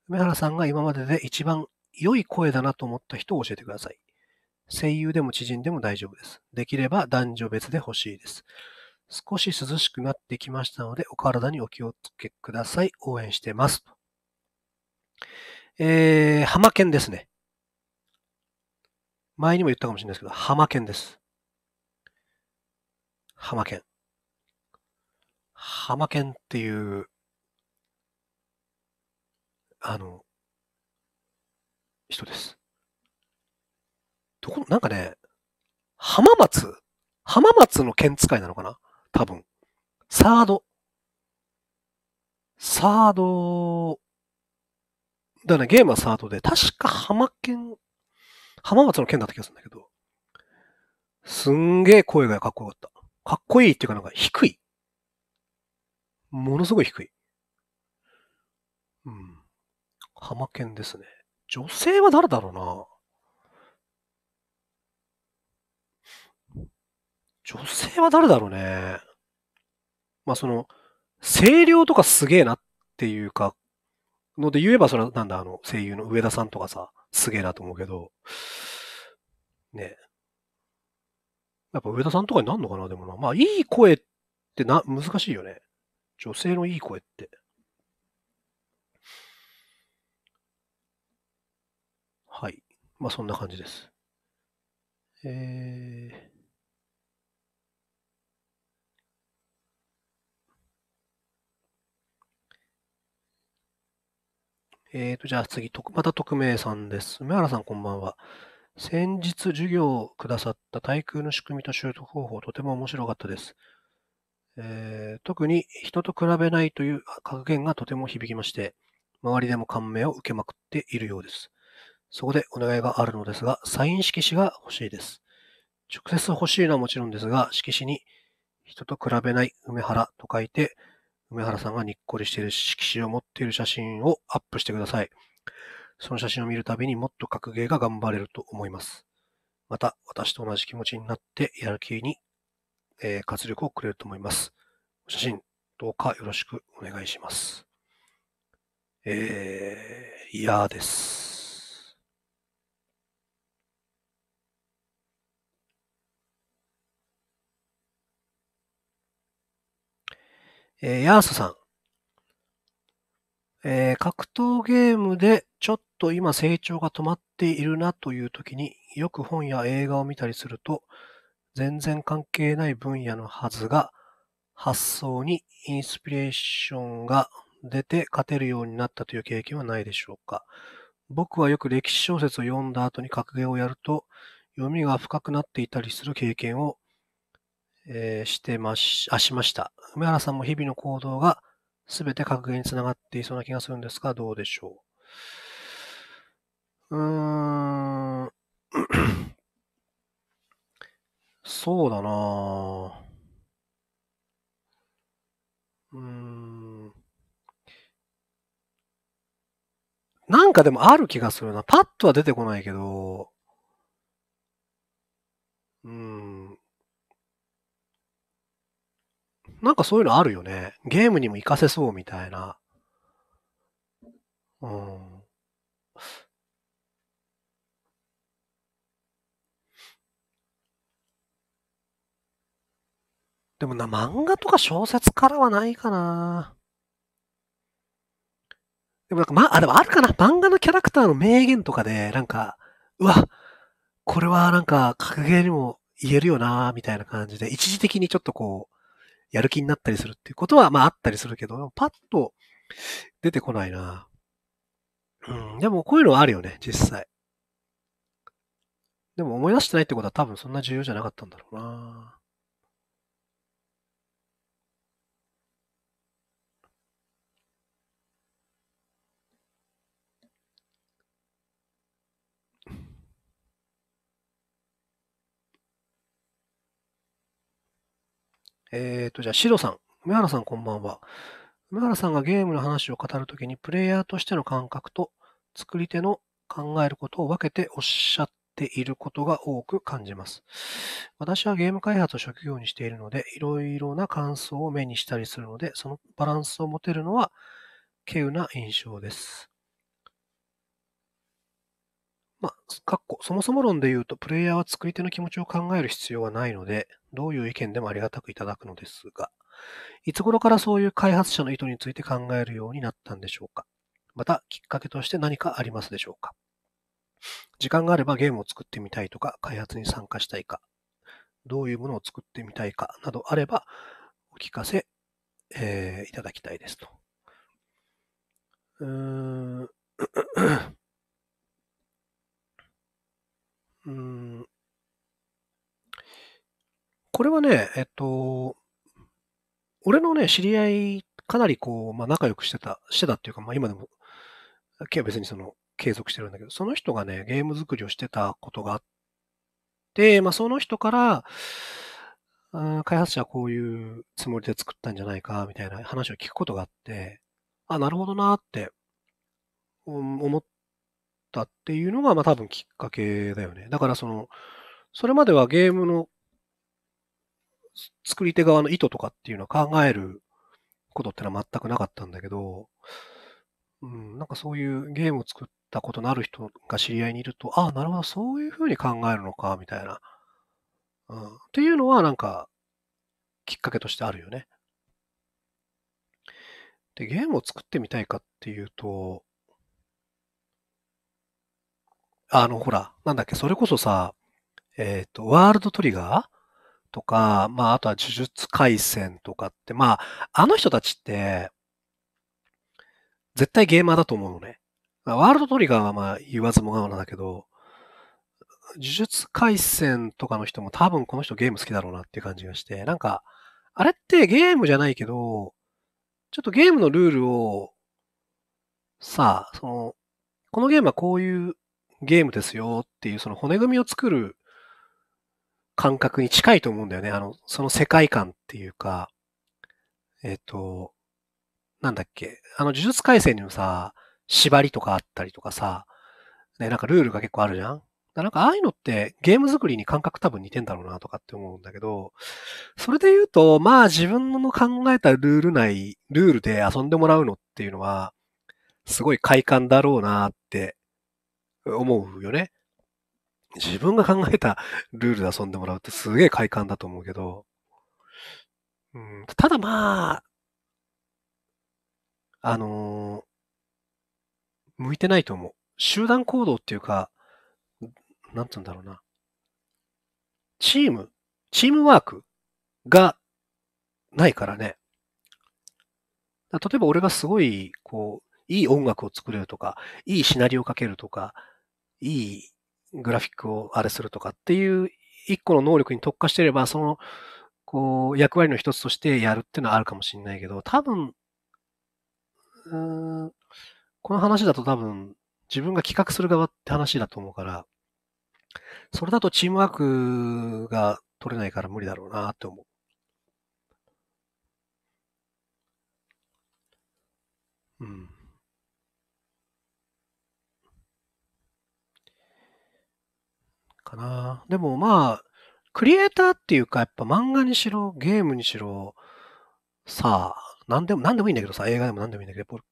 梅原さんが今までで一番良い声だなと思った人を教えてください。声優でも知人でも大丈夫です。できれば男女別で欲しいです。少し涼しくなってきましたので、お体にお気をつけください。応援してます。とえー、浜県ですね。前にも言ったかもしれないですけど、浜県です。浜県。浜県っていう、あの、人です。どこ、なんかね、浜松浜松の県使いなのかな多分。サード。サードだね、ゲームはサードで、確か浜県、浜松の県だった気がするんだけど、すんげえ声がかっこよかった。かっこいいっていうかなんか低い。ものすごい低い。うん。浜県ですね。女性は誰だろうな女性は誰だろうね。まあその、声量とかすげえなっていうか、ので言えば、それはなんだ、あの、声優の上田さんとかさ、すげえなと思うけど、ねやっぱ上田さんとかになんのかな、でもな。まあ、いい声ってな、難しいよね。女性のいい声って。はい。まあ、そんな感じです。えーえっ、ー、と、じゃあ次、また匿名さんです。梅原さん、こんばんは。先日授業をくださった対空の仕組みと習得方法、とても面白かったです。えー、特に人と比べないという格言がとても響きまして、周りでも感銘を受けまくっているようです。そこでお願いがあるのですが、サイン色紙が欲しいです。直接欲しいのはもちろんですが、色紙に人と比べない梅原と書いて、梅原さんがにっこりしている色紙を持っている写真をアップしてください。その写真を見るたびにもっと格ゲーが頑張れると思います。また、私と同じ気持ちになってやる気に、えー、活力をくれると思います。写真、どうかよろしくお願いします。えー、嫌です。えー、ヤースさん。えー、格闘ゲームでちょっと今成長が止まっているなという時によく本や映画を見たりすると全然関係ない分野のはずが発想にインスピレーションが出て勝てるようになったという経験はないでしょうか僕はよく歴史小説を読んだ後に格ゲーをやると読みが深くなっていたりする経験をえー、してまし、あ、しました。梅原さんも日々の行動が全て格言につながっていそうな気がするんですが、どうでしょう。うーん。そうだなうーん。なんかでもある気がするな。パッとは出てこないけど、うん。なんかそういうのあるよね。ゲームにも活かせそうみたいな。うん。でもな、漫画とか小説からはないかな。でもなんか、ま、あ、でもあるかな。漫画のキャラクターの名言とかで、なんか、うわ、これはなんか、格ゲーにも言えるよな、みたいな感じで、一時的にちょっとこう、やる気になったりするっていうことは、まああったりするけど、パッと出てこないな。うん、でもこういうのはあるよね、実際。でも思い出してないってことは多分そんな重要じゃなかったんだろうな。えっ、ー、と、じゃあ、シドさん。梅原さん、こんばんは。梅原さんがゲームの話を語るときに、プレイヤーとしての感覚と作り手の考えることを分けておっしゃっていることが多く感じます。私はゲーム開発を職業にしているので、いろいろな感想を目にしたりするので、そのバランスを持てるのは稀有な印象です。まあ、かっこ、そもそも論で言うと、プレイヤーは作り手の気持ちを考える必要はないので、どういう意見でもありがたくいただくのですが、いつ頃からそういう開発者の意図について考えるようになったんでしょうかまた、きっかけとして何かありますでしょうか時間があればゲームを作ってみたいとか、開発に参加したいか、どういうものを作ってみたいかなどあれば、お聞かせ、えー、いただきたいですと。うーんうん。これはね、えっと、俺のね、知り合い、かなりこう、まあ仲良くしてた、してたっていうか、まあ今でも、別にその、継続してるんだけど、その人がね、ゲーム作りをしてたことがあって、まあその人から、あ開発者はこういうつもりで作ったんじゃないか、みたいな話を聞くことがあって、あ、なるほどなって思っったっていうのが、まあ多分きっかけだよね。だからその、それまではゲームの作り手側の意図とかっていうのは考えることってのは全くなかったんだけど、うん、なんかそういうゲームを作ったことのある人が知り合いにいると、ああ、なるほど、そういうふうに考えるのか、みたいな。うん、っていうのはなんか、きっかけとしてあるよね。で、ゲームを作ってみたいかっていうと、あの、ほら、なんだっけ、それこそさ、えっ、ー、と、ワールドトリガーとか、まあ、あとは呪術廻戦とかって、まあ、あの人たちって、絶対ゲーマーだと思うのね。ワールドトリガーはまあ、言わずもがなだけど、呪術廻戦とかの人も多分この人ゲーム好きだろうなっていう感じがして、なんか、あれってゲームじゃないけど、ちょっとゲームのルールを、さあ、その、このゲームはこういうゲームですよっていう、その骨組みを作る感覚に近いと思うんだよね。あの、その世界観っていうか、えっ、と、なんだっけ、あの、呪術改正にもさ、縛りとかあったりとかさ、ね、なんかルールが結構あるじゃんなんかああいうのってゲーム作りに感覚多分似てんだろうなとかって思うんだけど、それで言うと、まあ自分の考えたルール内、ルールで遊んでもらうのっていうのは、すごい快感だろうなって思うよね。自分が考えたルールで遊んでもらうってすげえ快感だと思うけど、うん、ただまあ、あのー、向いてないと思う。集団行動っていうか、なんつうんだろうな。チーム、チームワークがないからね。例えば俺がすごい、こう、いい音楽を作れるとか、いいシナリオを書けるとか、いいグラフィックをあれするとかっていう一個の能力に特化してれば、その、こう、役割の一つとしてやるっていうのはあるかもしれないけど、多分、うん、この話だと多分、自分が企画する側って話だと思うから、それだとチームワークが取れないから無理だろうなって思う。うん。かな。でもまあ、クリエイターっていうか、やっぱ漫画にしろ、ゲームにしろ、さあ、なんでも、なんでもいいんだけどさ、映画でもなんでもいいんだけど、やっぱ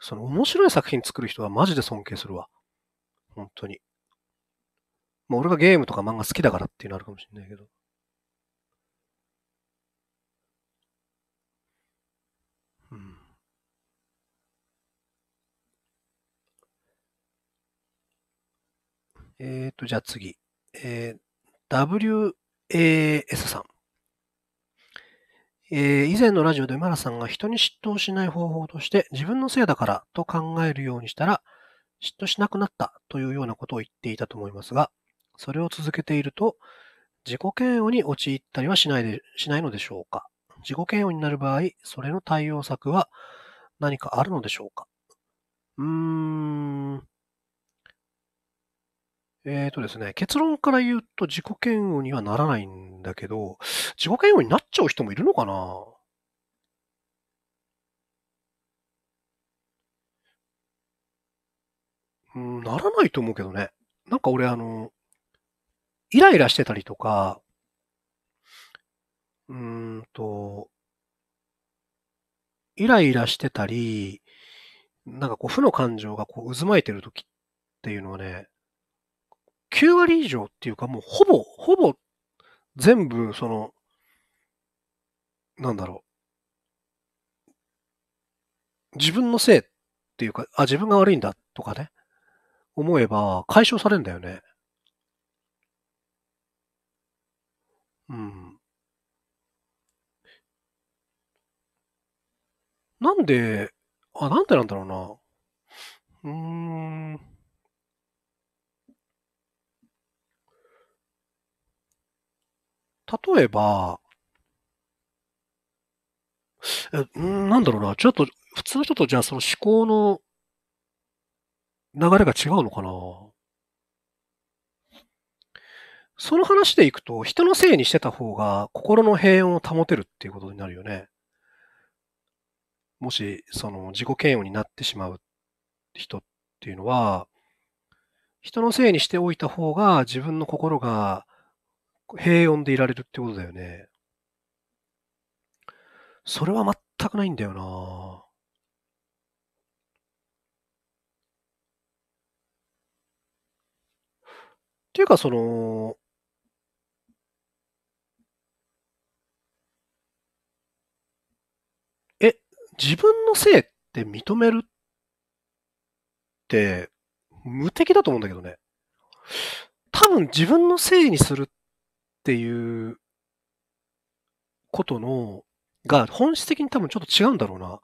その面白い作品作る人はマジで尊敬するわ。本当に。まあ俺がゲームとか漫画好きだからっていうのあるかもしれないけど。うん。えーと、じゃあ次。えー、WAS さん。えー、以前のラジオで梅原さんが人に嫉妬しない方法として自分のせいだからと考えるようにしたら嫉妬しなくなったというようなことを言っていたと思いますが、それを続けていると自己嫌悪に陥ったりはしないでしないのでしょうか自己嫌悪になる場合、それの対応策は何かあるのでしょうかうーん。えっ、ー、とですね、結論から言うと自己嫌悪にはならないんだけど、自己嫌悪になっちゃう人もいるのかなうん、ならないと思うけどね。なんか俺あの、イライラしてたりとか、うーんと、イライラしてたり、なんかこう負の感情がこう渦巻いてる時っていうのはね、9割以上っていうか、もうほぼ、ほぼ、全部、その、なんだろう。自分のせいっていうか、あ、自分が悪いんだとかね、思えば解消されるんだよね。うん。なんで、あ、なんでなんだろうな。うーん。例えば、え、なんだろうな、ちょっと、普通の人とじゃあその思考の流れが違うのかなその話でいくと、人のせいにしてた方が心の平穏を保てるっていうことになるよね。もし、その自己嫌悪になってしまう人っていうのは、人のせいにしておいた方が自分の心が平穏でいられるってことだよね。それは全くないんだよなっていうか、その、え、自分のせいって認めるって無敵だと思うんだけどね。多分自分のせいにするっていうことの、が本質的に多分ちょっと違うんだろうな。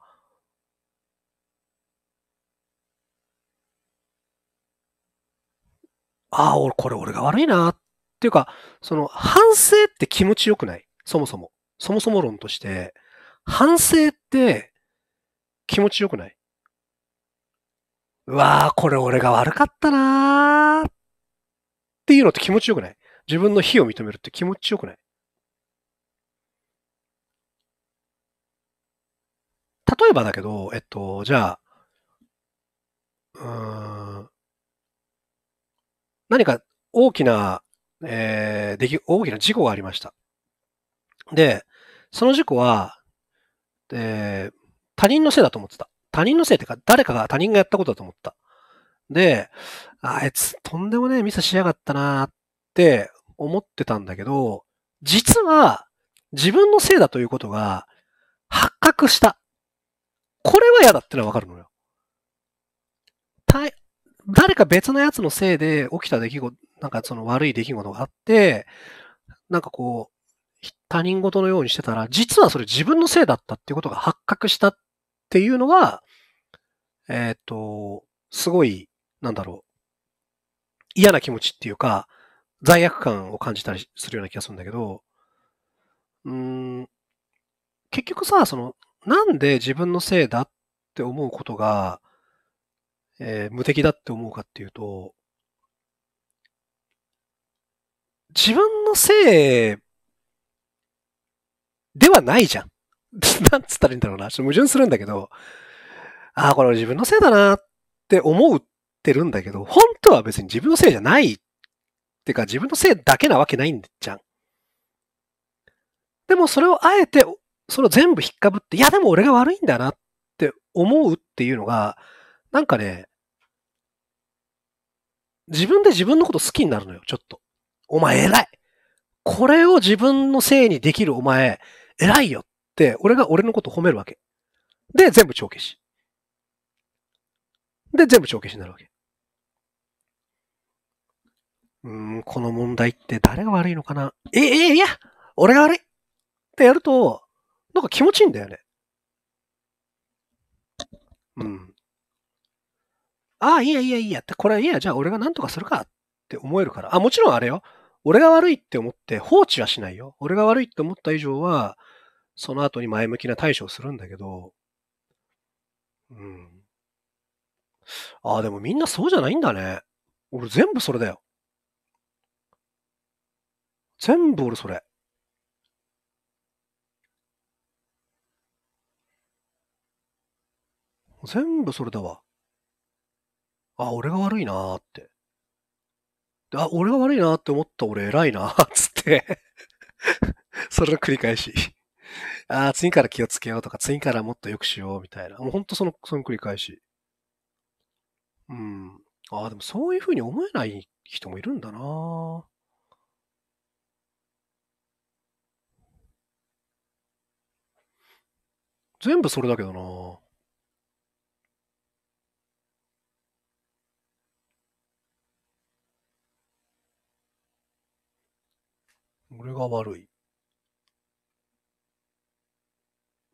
ああ、俺、これ俺が悪いな。っていうか、その、反省って気持ちよくないそもそも。そもそも論として、反省って気持ちよくないうわあ、これ俺が悪かったなーっていうのって気持ちよくない自分の非を認めるって気持ちよくない例えばだけど、えっと、じゃあ、うん、何か大きな、えー、でき、大きな事故がありました。で、その事故は、えー、他人のせいだと思ってた。他人のせいってか、誰かが他人がやったことだと思った。で、あいつとんでもねえミスしやがったなーって思ってたんだけど、実は自分のせいだということが発覚した。これは嫌だってのはわかるのよ。誰か別のやつのせいで起きた出来事、なんかその悪い出来事があって、なんかこう、他人事のようにしてたら、実はそれ自分のせいだったっていうことが発覚したっていうのは、えっ、と、すごい、なんだろう、嫌な気持ちっていうか、罪悪感を感じたりするような気がするんだけど、うん、結局さ、その、なんで自分のせいだって思うことが、えー、無敵だって思うかっていうと、自分のせいではないじゃん。なんつったらいいんだろうな。ちょっと矛盾するんだけど、ああ、これ自分のせいだなって思ってるんだけど、本当は別に自分のせいじゃないっていうか自分のせいだけなわけないんじゃん。でもそれをあえて、それを全部引っかぶって、いやでも俺が悪いんだなって思うっていうのが、なんかね、自分で自分のこと好きになるのよ、ちょっと。お前偉いこれを自分のせいにできるお前、偉いよって、俺が俺のこと褒めるわけ。で、全部帳消し。で、全部帳消しになるわけ。うん、この問題って誰が悪いのかなえ、え、いや俺が悪いってやると、なんか気持ちいいんだよね。うん。ああ、いいやいいやいいやって、これいいや、じゃあ俺が何とかするかって思えるから。あ、もちろんあれよ。俺が悪いって思って放置はしないよ。俺が悪いって思った以上は、その後に前向きな対処をするんだけど、うん。ああ、でもみんなそうじゃないんだね。俺全部それだよ。全部俺それ。全部それだわ。あ、俺が悪いなーって。あ、俺が悪いなーって思った俺偉いなーっつって それの繰り返し。ああ、次から気をつけようとか、次からもっと良くしようみたいな。もうほんとその、その繰り返し。うん。ああ、でもそういうふうに思えない人もいるんだな全部それだけどな。俺が悪い。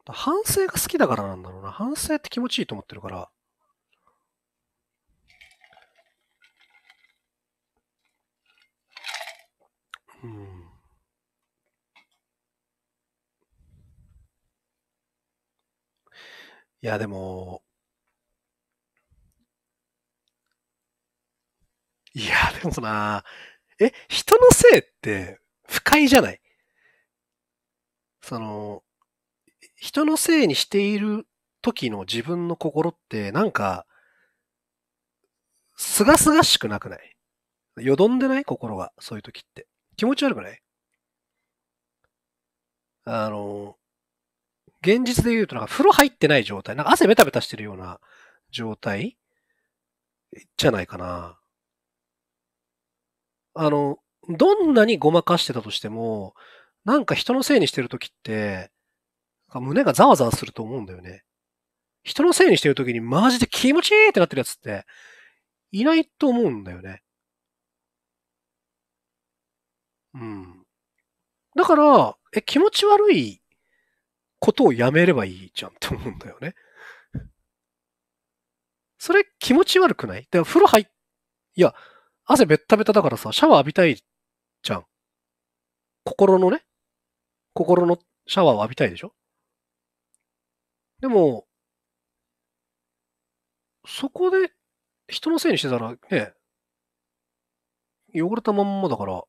反省が好きだからなんだろうな。反省って気持ちいいと思ってるから。いや、でも、いや、でもな、え、人のせいって不快じゃないその、人のせいにしている時の自分の心ってなんか、すがすがしくなくないよどんでない心が、そういう時って。気持ち悪くないあの、現実で言うと、なんか風呂入ってない状態、なんか汗ベタベタしてるような状態じゃないかな。あの、どんなにごまかしてたとしても、なんか人のせいにしてるときって、胸がざわざわすると思うんだよね。人のせいにしてるときにマジで気持ちいいってなってるやつって、いないと思うんだよね。うん。だから、え、気持ち悪いことをやめればいいじゃんって思うんだよね。それ気持ち悪くないだから風呂入っ、いや、汗ベッタベタだからさ、シャワー浴びたいじゃん。心のね、心のシャワーを浴びたいでしょでも、そこで人のせいにしてたらね、汚れたまんまだから、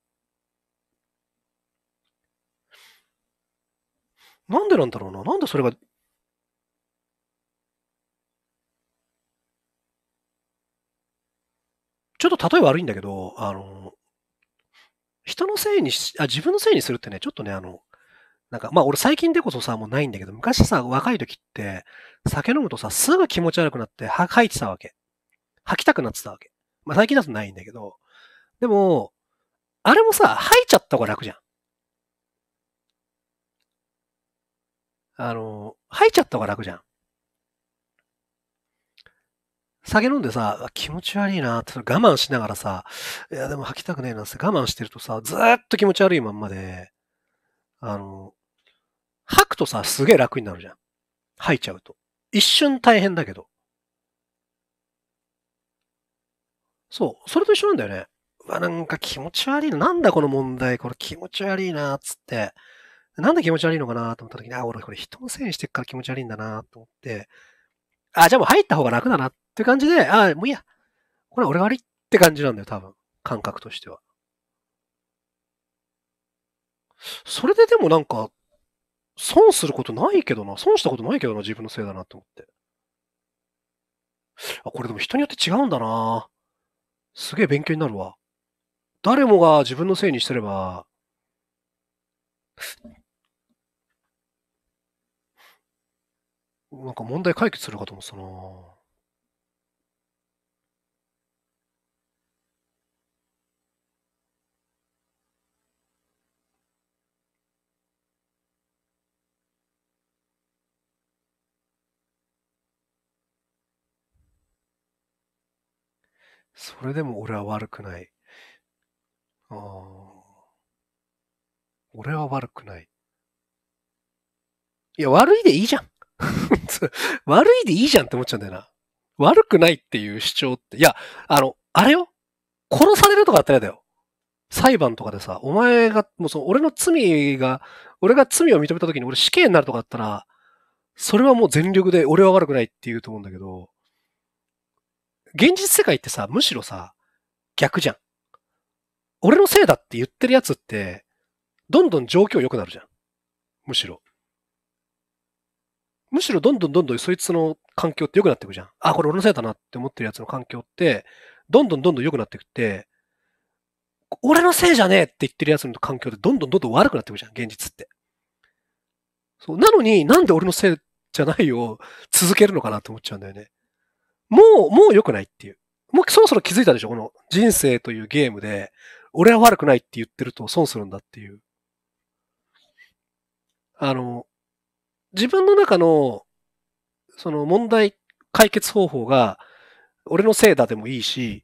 なんでなんだろうな。なんでそれがちょっと例え悪いんだけど、あの、人のせいにし、あ、自分のせいにするってね、ちょっとね、あの、なんか、まあ俺最近でこそさ、もうないんだけど、昔さ、若い時って、酒飲むとさ、すぐ気持ち悪くなって、は、吐いてたわけ。吐きたくなってたわけ。まあ最近だとないんだけど、でも、あれもさ、吐いちゃった方が楽じゃん。あの、吐いちゃった方が楽じゃん。酒飲んでさ、気持ち悪いなって我慢しながらさ、いやでも吐きたくねえなって我慢してるとさ、ずーっと気持ち悪いまんまで、あの、吐くとさ、すげえ楽になるじゃん。吐いちゃうと。一瞬大変だけど。そう、それと一緒なんだよね。うわ、なんか気持ち悪いな。なんだこの問題。これ気持ち悪いな、つって。なんで気持ち悪いのかなと思った時に、あ、俺これ人のせいにしてるから気持ち悪いんだなと思って、あ、じゃあもう入った方が楽だなって感じで、あ、もういいや。これ俺悪いって感じなんだよ、多分。感覚としては。それででもなんか、損することないけどな。損したことないけどな、自分のせいだなと思って。あ、これでも人によって違うんだなすげえ勉強になるわ。誰もが自分のせいにしてれば、なんか問題解決するかと思ってたなそれでも俺は悪くない。ああ。俺は悪くない。いや、悪いでいいじゃん。悪いでいいじゃんって思っちゃうんだよな。悪くないっていう主張って。いや、あの、あれよ。殺されるとかあったらだよ。裁判とかでさ、お前が、もうその、俺の罪が、俺が罪を認めた時に俺死刑になるとかあったら、それはもう全力で俺は悪くないって言うと思うんだけど、現実世界ってさ、むしろさ、逆じゃん。俺のせいだって言ってるやつって、どんどん状況良くなるじゃん。むしろ。むしろどんどんどんどんそいつの環境って良くなっていくじゃん。あ、これ俺のせいだなって思ってるやつの環境って、どんどんどんどん良くなってくって、俺のせいじゃねえって言ってるやつの環境ってどんどんどんどん悪くなっていくじゃん、現実って。そう。なのになんで俺のせいじゃないよ、続けるのかなと思っちゃうんだよね。もう、もう良くないっていう。もうそろそろ気づいたでしょこの人生というゲームで、俺は悪くないって言ってると損するんだっていう。あの、自分の中の、その問題解決方法が、俺のせいだでもいいし、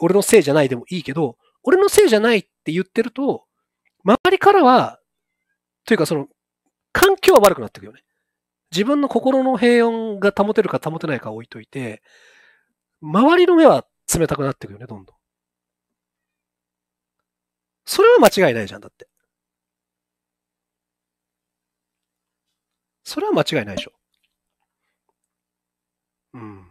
俺のせいじゃないでもいいけど、俺のせいじゃないって言ってると、周りからは、というかその、環境は悪くなってくよね。自分の心の平穏が保てるか保てないか置いといて、周りの目は冷たくなってくよね、どんどん。それは間違いないじゃん、だって。それは間違いないでしょ。うん。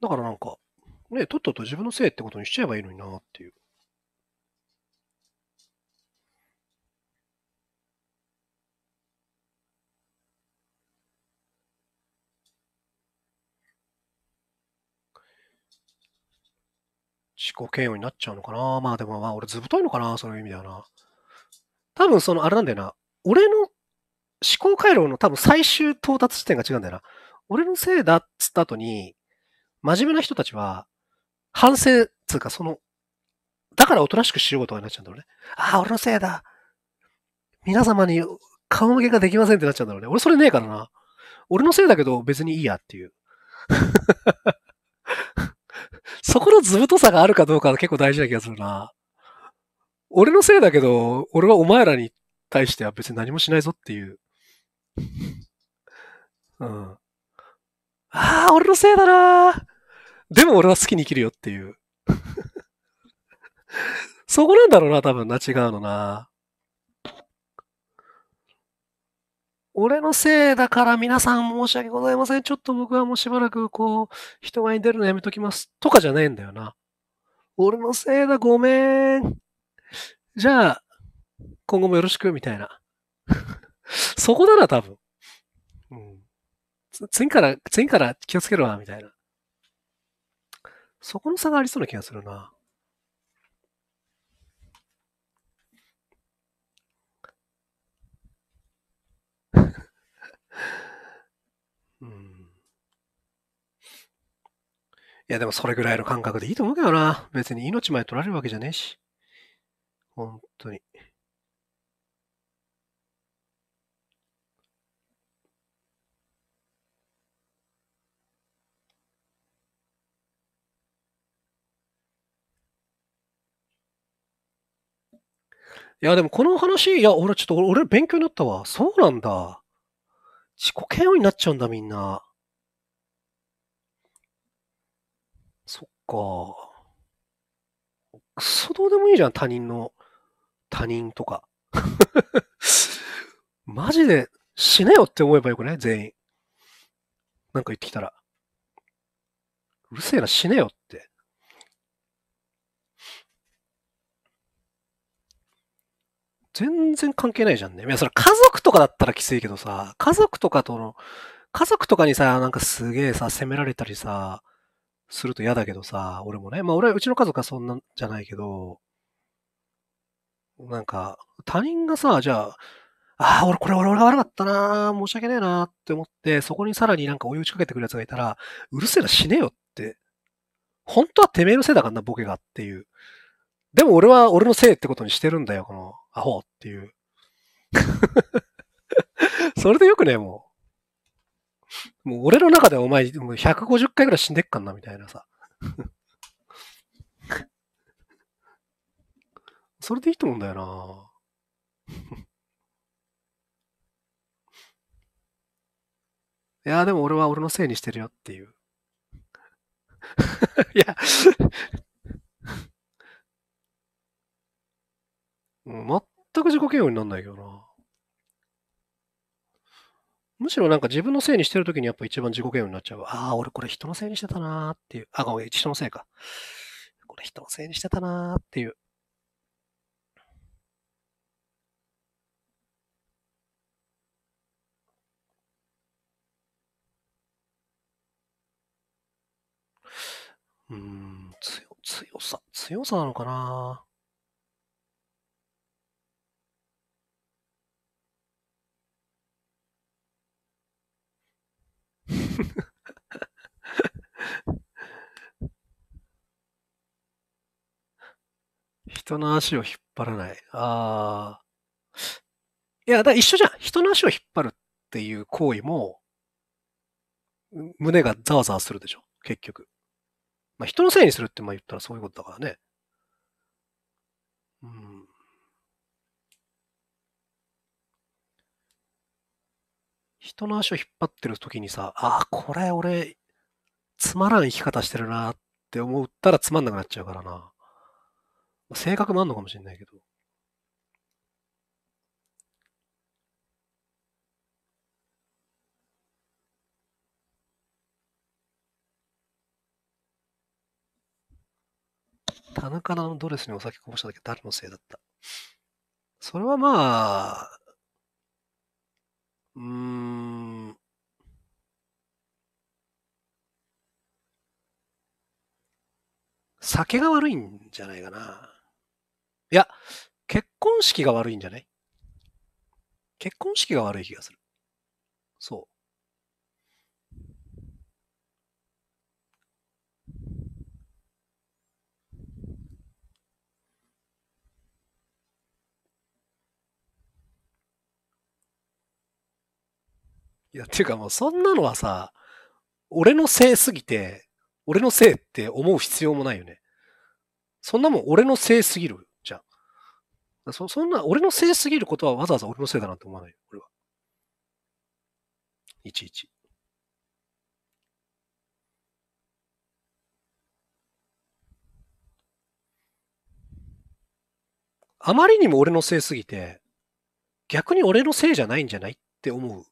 だからなんか、ね、とっとと自分のせいってことにしちゃえばいいのになっていう。自己嫌悪になっちゃうのかな。まあでもまあ俺ずぶといのかな、そういう意味だよな。多分そのあれなんだよな。俺の思考回路の多分最終到達地点が違うんだよな。俺のせいだっつった後に、真面目な人たちは、反省、つうかその、だからおとなしくしようとかになっちゃうんだろうね。ああ、俺のせいだ。皆様に顔向けができませんってなっちゃうんだろうね。俺それねえからな。俺のせいだけど別にいいやっていう。そこのずぶとさがあるかどうか結構大事な気がするな。俺のせいだけど、俺はお前らに対しては別に何もしないぞっていう。うん。ああ、俺のせいだなでも俺は好きに生きるよっていう。そこなんだろうな、多分な、違うのな。俺のせいだから皆さん申し訳ございません。ちょっと僕はもうしばらくこう、人前に出るのやめときます。とかじゃねえんだよな。俺のせいだ、ごめん。じゃあ、今後もよろしく、みたいな。そこだな、多分。うん。次から、次から気をつけるわ、みたいな。そこの差がありそうな気がするな。いや、でもそれぐらいの感覚でいいと思うけどな。別に命まで取られるわけじゃねえし。本当に。いや、でもこの話、いや、俺ちょっと俺勉強になったわ。そうなんだ。自己嫌悪になっちゃうんだ、みんな。か。クソどうでもいいじゃん、他人の、他人とか。マジで死ねよって思えばよくない全員。なんか言ってきたら。うるせえな、死ねよって。全然関係ないじゃんね。いや、それ家族とかだったらきついけどさ、家族とかとの、家族とかにさ、なんかすげえさ、責められたりさ、すると嫌だけどさ、俺もね、まあ俺はうちの家族はそんなんじゃないけど、なんか、他人がさ、じゃあ、ああ、俺、これ俺が悪かったな申し訳ねえなって思って、そこにさらになんか追い打ちかけてくる奴がいたら、うるせえな、死ねよって。本当はてめえのせいだからな、ボケがっていう。でも俺は俺のせいってことにしてるんだよ、このアホっていう。それでよくね、もう。もう俺の中ではお前、もう150回ぐらい死んでっかんな、みたいなさ。それでいいと思うんだよな いや、でも俺は俺のせいにしてるよっていういや全く自己嫌悪になんないけどな。むしろなんか自分のせいにしてるときにやっぱ一番自己嫌悪になっちゃう。ああ、俺これ人のせいにしてたなーっていう。あ、ごめん、人のせいか。これ人のせいにしてたなーっていう。うん、強、強さ、強さなのかな 人の足を引っ張らない。ああ。いや、だ一緒じゃん。人の足を引っ張るっていう行為も、胸がザワザワするでしょ。結局。まあ、人のせいにするってまあ言ったらそういうことだからね。うん。人の足を引っ張ってる時にさ、ああ、これ俺、つまらん生き方してるなって思ったらつまんなくなっちゃうからな。性格もあんのかもしれないけど。田中のドレスにお酒こぼしただけ誰のせいだった。それはまあ、うーん。酒が悪いんじゃないかな。いや、結婚式が悪いんじゃない結婚式が悪い気がする。そう。いや、っていうかもうそんなのはさ、俺のせいすぎて、俺のせいって思う必要もないよね。そんなもん俺のせいすぎるじゃん。そそんな、俺のせいすぎることはわざわざ俺のせいだなって思わないよ、俺は。いちいち。あまりにも俺のせいすぎて、逆に俺のせいじゃないんじゃないって思う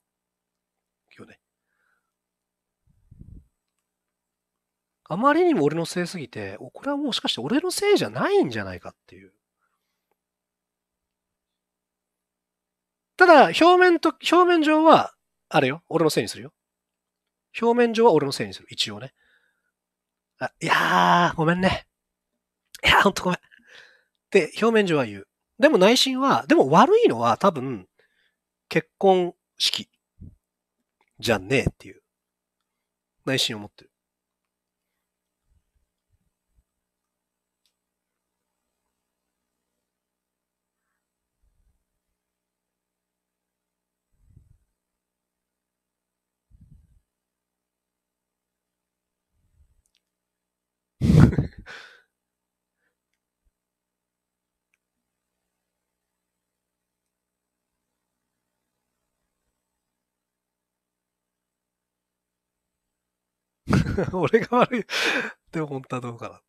あまりにも俺のせいすぎて、これはもしかして俺のせいじゃないんじゃないかっていう。ただ、表面と、表面上は、あれよ、俺のせいにするよ。表面上は俺のせいにする。一応ね。あいやー、ごめんね。いやー、ほんとごめん。って表面上は言う。でも内心は、でも悪いのは多分、結婚式じゃねえっていう、内心を持ってる。俺が悪い。でも本当はどうか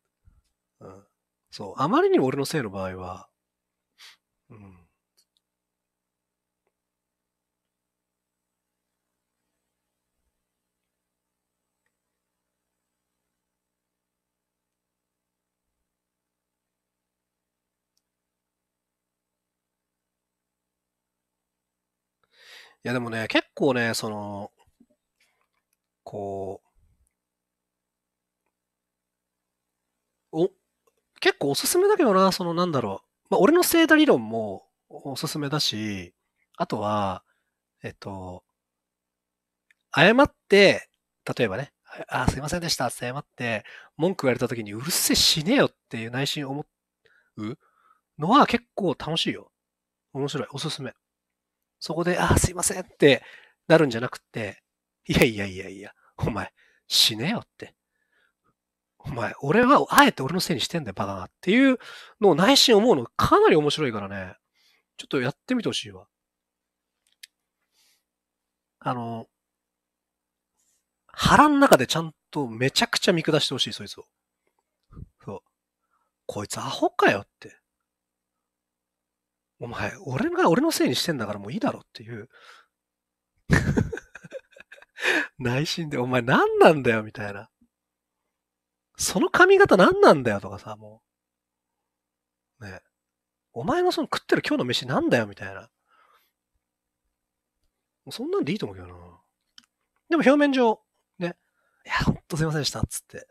な。うん。そう。あまりに俺のせいの場合は、うん。いやでもね、結構ね、その、こう、結構おすすめだけどな、そのなんだろう。まあ、俺のセー理論もおすすめだし、あとは、えっと、謝って、例えばね、あ、すいませんでしたって謝って、文句言われた時にうるせえ死ねよっていう内心思うのは結構楽しいよ。面白い。おすすめ。そこで、あ、すいませんってなるんじゃなくて、いやいやいやいや、お前、死ねよって。お前、俺はあえて俺のせいにしてんだよ、バカなっていうのを内心思うのかなり面白いからね。ちょっとやってみてほしいわ。あの、腹ん中でちゃんとめちゃくちゃ見下してほしい、そいつを。そう。こいつアホかよって。お前、俺が俺のせいにしてんだからもういいだろっていう。内心で、お前何なんだよ、みたいな。その髪型何なんだよとかさ、もう。ね。お前のその食ってる今日の飯なんだよみたいな。そんなんでいいと思うけどな。でも表面上、ね。いや、ほんとすいませんでした、つって。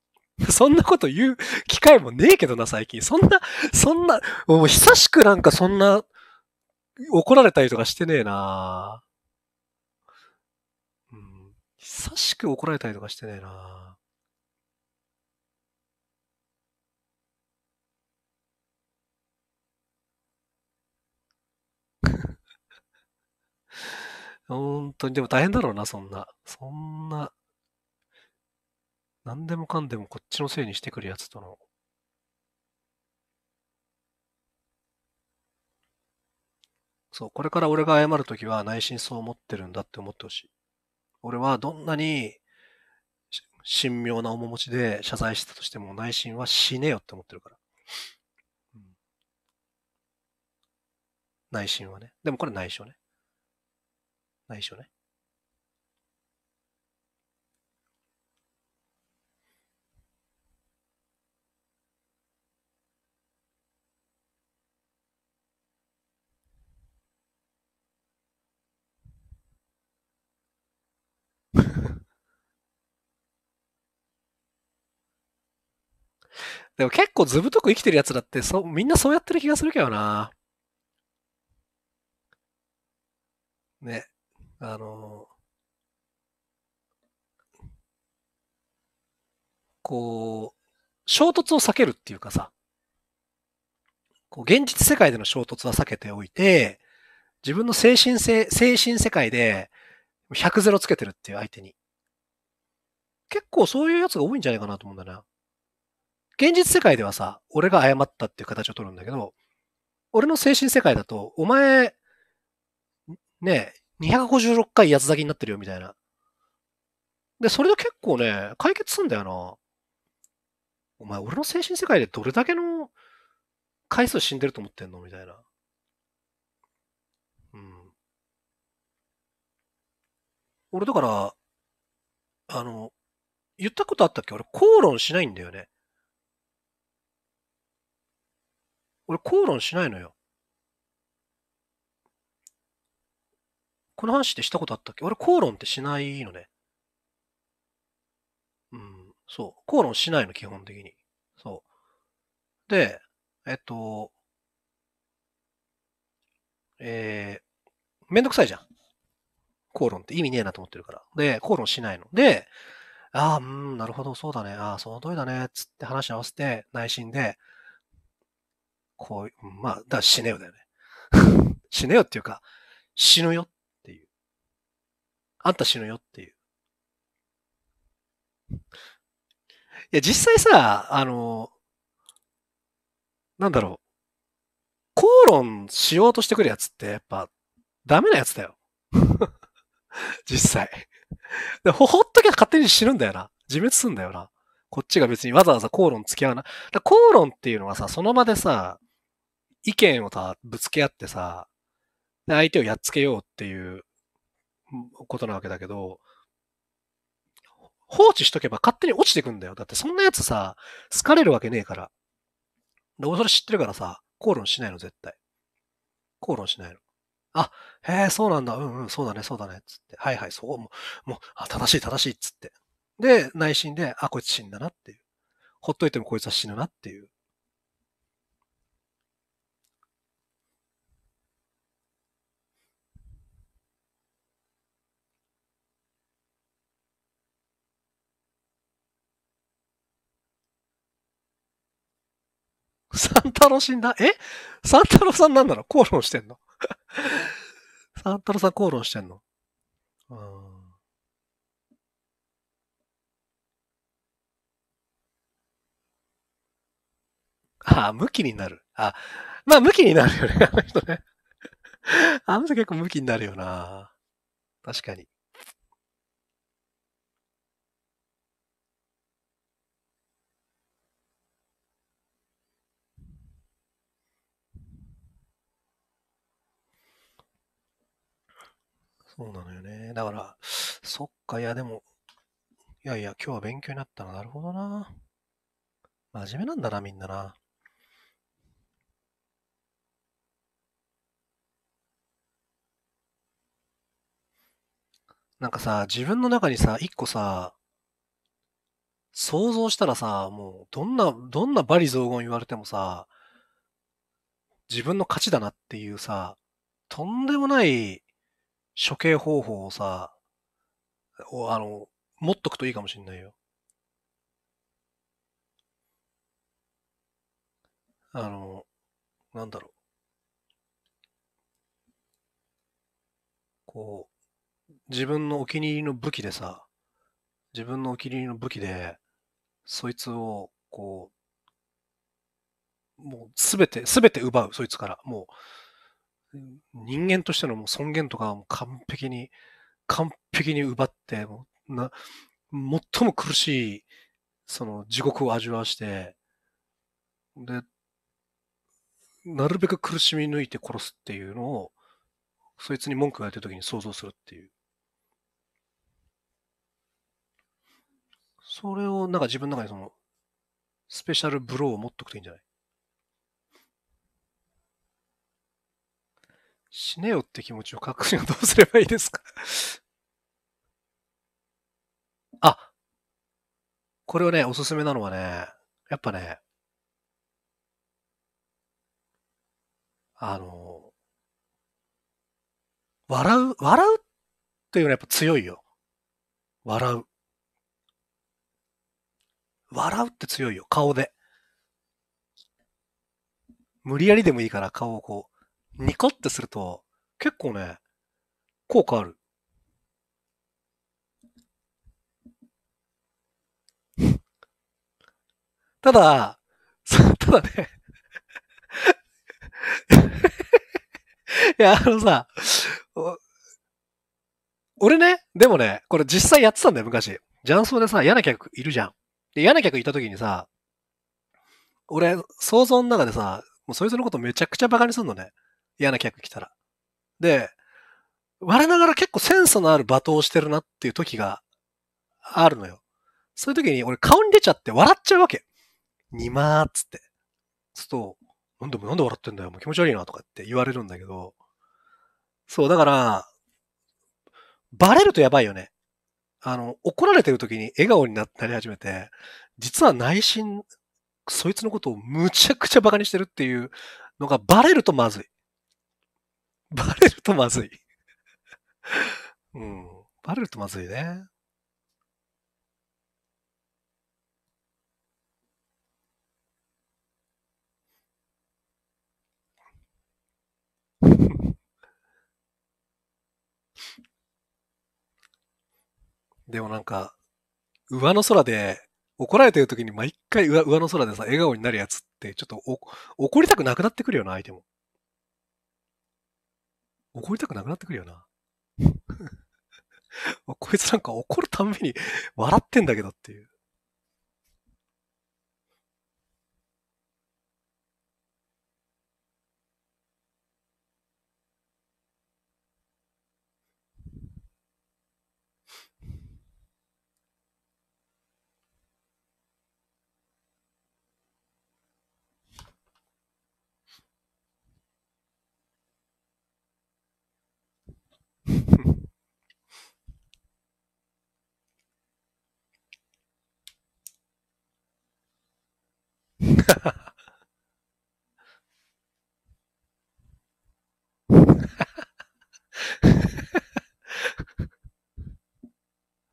そんなこと言う機会もねえけどな、最近。そんな、そんな、もう久しくなんかそんな、怒られたりとかしてねえなうん。久しく怒られたりとかしてねえな本当に、でも大変だろうな、そんな。そんな、何でもかんでもこっちのせいにしてくるやつとの。そう、これから俺が謝るときは内心そう思ってるんだって思ってほしい。俺はどんなに神妙な面持ちで謝罪したとしても内心は死ねよって思ってるから。うん、内心はね。でもこれ内緒ね。内緒ね。でも結構ずぶとく生きてるやつだってそう、みんなそうやってる気がするけどな。ね。あの、こう、衝突を避けるっていうかさ、こう現実世界での衝突は避けておいて、自分の精神性、精神世界で100ゼロつけてるっていう相手に。結構そういうやつが多いんじゃないかなと思うんだな。現実世界ではさ、俺が謝ったっていう形を取るんだけど、俺の精神世界だと、お前、ねえ、256回八つ咲きになってるよみたいな。で、それで結構ね、解決すんだよな。お前、俺の精神世界でどれだけの回数死んでると思ってんのみたいな。うん。俺だから、あの、言ったことあったっけ俺、口論しないんだよね。俺、口論しないのよ。この話ってしたことあったっけ俺、口論ってしないのね。うん、そう。口論しないの、基本的に。そう。で、えっと、えー、めんどくさいじゃん。口論って意味ねえなと思ってるから。で、口論しないの。で、ああ、うん、なるほど、そうだね。ああ、その通りだね。つって話合わせて、内心で、こう、まあ、だ死ねよだよね。死ねよっていうか、死ぬよっあんた死ぬよっていう。いや、実際さ、あの、なんだろう。口論しようとしてくるやつってやっぱダメなやつだよ。実際。でほ、ほっときゃ勝手に死ぬんだよな。自滅すんだよな。こっちが別にわざわざ口論付き合うな。だ口論っていうのはさ、その場でさ、意見をさ、ぶつけ合ってさ、相手をやっつけようっていうことなわけだけど、放置しとけば勝手に落ちてくんだよ。だってそんなやつさ、好かれるわけねえから。で、俺それ知ってるからさ、口論しないの、絶対。口論しないの。あ、へえ、そうなんだ、うんうん、そうだね、そうだね、つって。はいはい、そう、もう、もう、あ、正しい、正しい、つって。で、内心で、あ、こいつ死んだなっていう。ほっといてもこいつは死ぬなっていうサンタロ死んだえサンタロさんなんだろ口論してんのサンタロさん口論してんのああ、向きになる。あ、まあ、向きになるよね、あの人ね。あの人結構向きになるよな。確かに。そうなのよね。だから、そっか、いや、でも、いやいや、今日は勉強になったな。なるほどな。真面目なんだな、みんなな。なんかさ、自分の中にさ、一個さ、想像したらさ、もう、どんな、どんな罵詈雑言言われてもさ、自分の価値だなっていうさ、とんでもない処刑方法をさ、をあの、持っとくといいかもしんないよ。あの、なんだろう。こう、自分のお気に入りの武器でさ、自分のお気に入りの武器で、そいつを、こう、もうすべて、すべて奪う、そいつから。もう、人間としてのもう尊厳とかもう完璧に、完璧に奪って、もうな最も苦しい、その地獄を味わわして、で、なるべく苦しみ抜いて殺すっていうのを、そいつに文句が言ってる時に想像するっていう。それをなんか自分の中にその、スペシャルブローを持っとくといいんじゃない死ねよって気持ちを書くにはどうすればいいですか あ、これをね、おすすめなのはね、やっぱね、あの、笑う、笑うっていうのはやっぱ強いよ。笑う。笑うって強いよ、顔で。無理やりでもいいから顔をこう、ニコってすると、結構ね、効果ある。ただ、ただね いや、あのさ、俺ね、でもね、これ実際やってたんだよ、昔。雀荘でさ、嫌な客いるじゃん。で、嫌な客いた時にさ、俺、想像の中でさ、もうそいつのことめちゃくちゃバカにすんのね。嫌な客来たら。で、我ながら結構センスのある罵倒してるなっていう時があるのよ。そういう時に俺顔に出ちゃって笑っちゃうわけ。にまーっつって。すると、なんでもなんで笑ってんだよ、もう気持ち悪いなとかって言われるんだけど、そう、だから、バレるとやばいよね。あの、怒られてる時に笑顔になり始めて、実は内心、そいつのことをむちゃくちゃ馬鹿にしてるっていうのがバレるとまずい。バレるとまずい。うん。バレるとまずいね。でもなんか、上の空で怒られてる時に毎回上上の空でさ、笑顔になるやつって、ちょっと怒りたくなくなってくるよな、相手も。怒りたくなくなってくるよな。こいつなんか怒るたんびに笑ってんだけどっていう。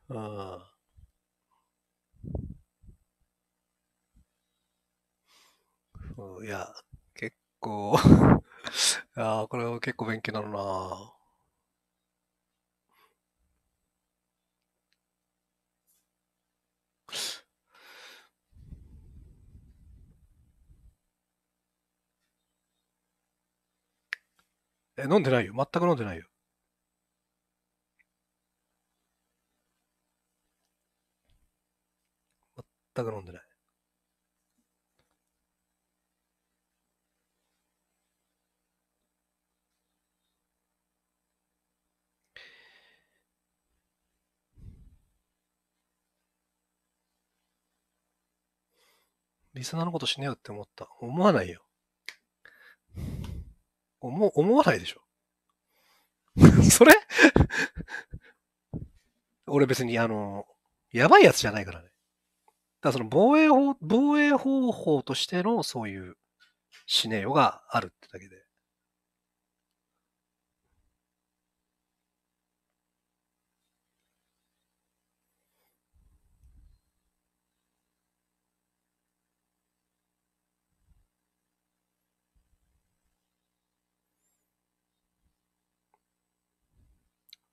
ああ。そういや、結構 ああ、これは結構勉強になるな。え、飲んでないよ。全く飲んでないよ。全く飲んでない。リスナーのことしねよって思った。思わないよ。思、思わないでしょ。それ 俺別にあの、やばいやつじゃないからね。だからその防衛法、防衛方法としてのそういうシネオがあるってだけで。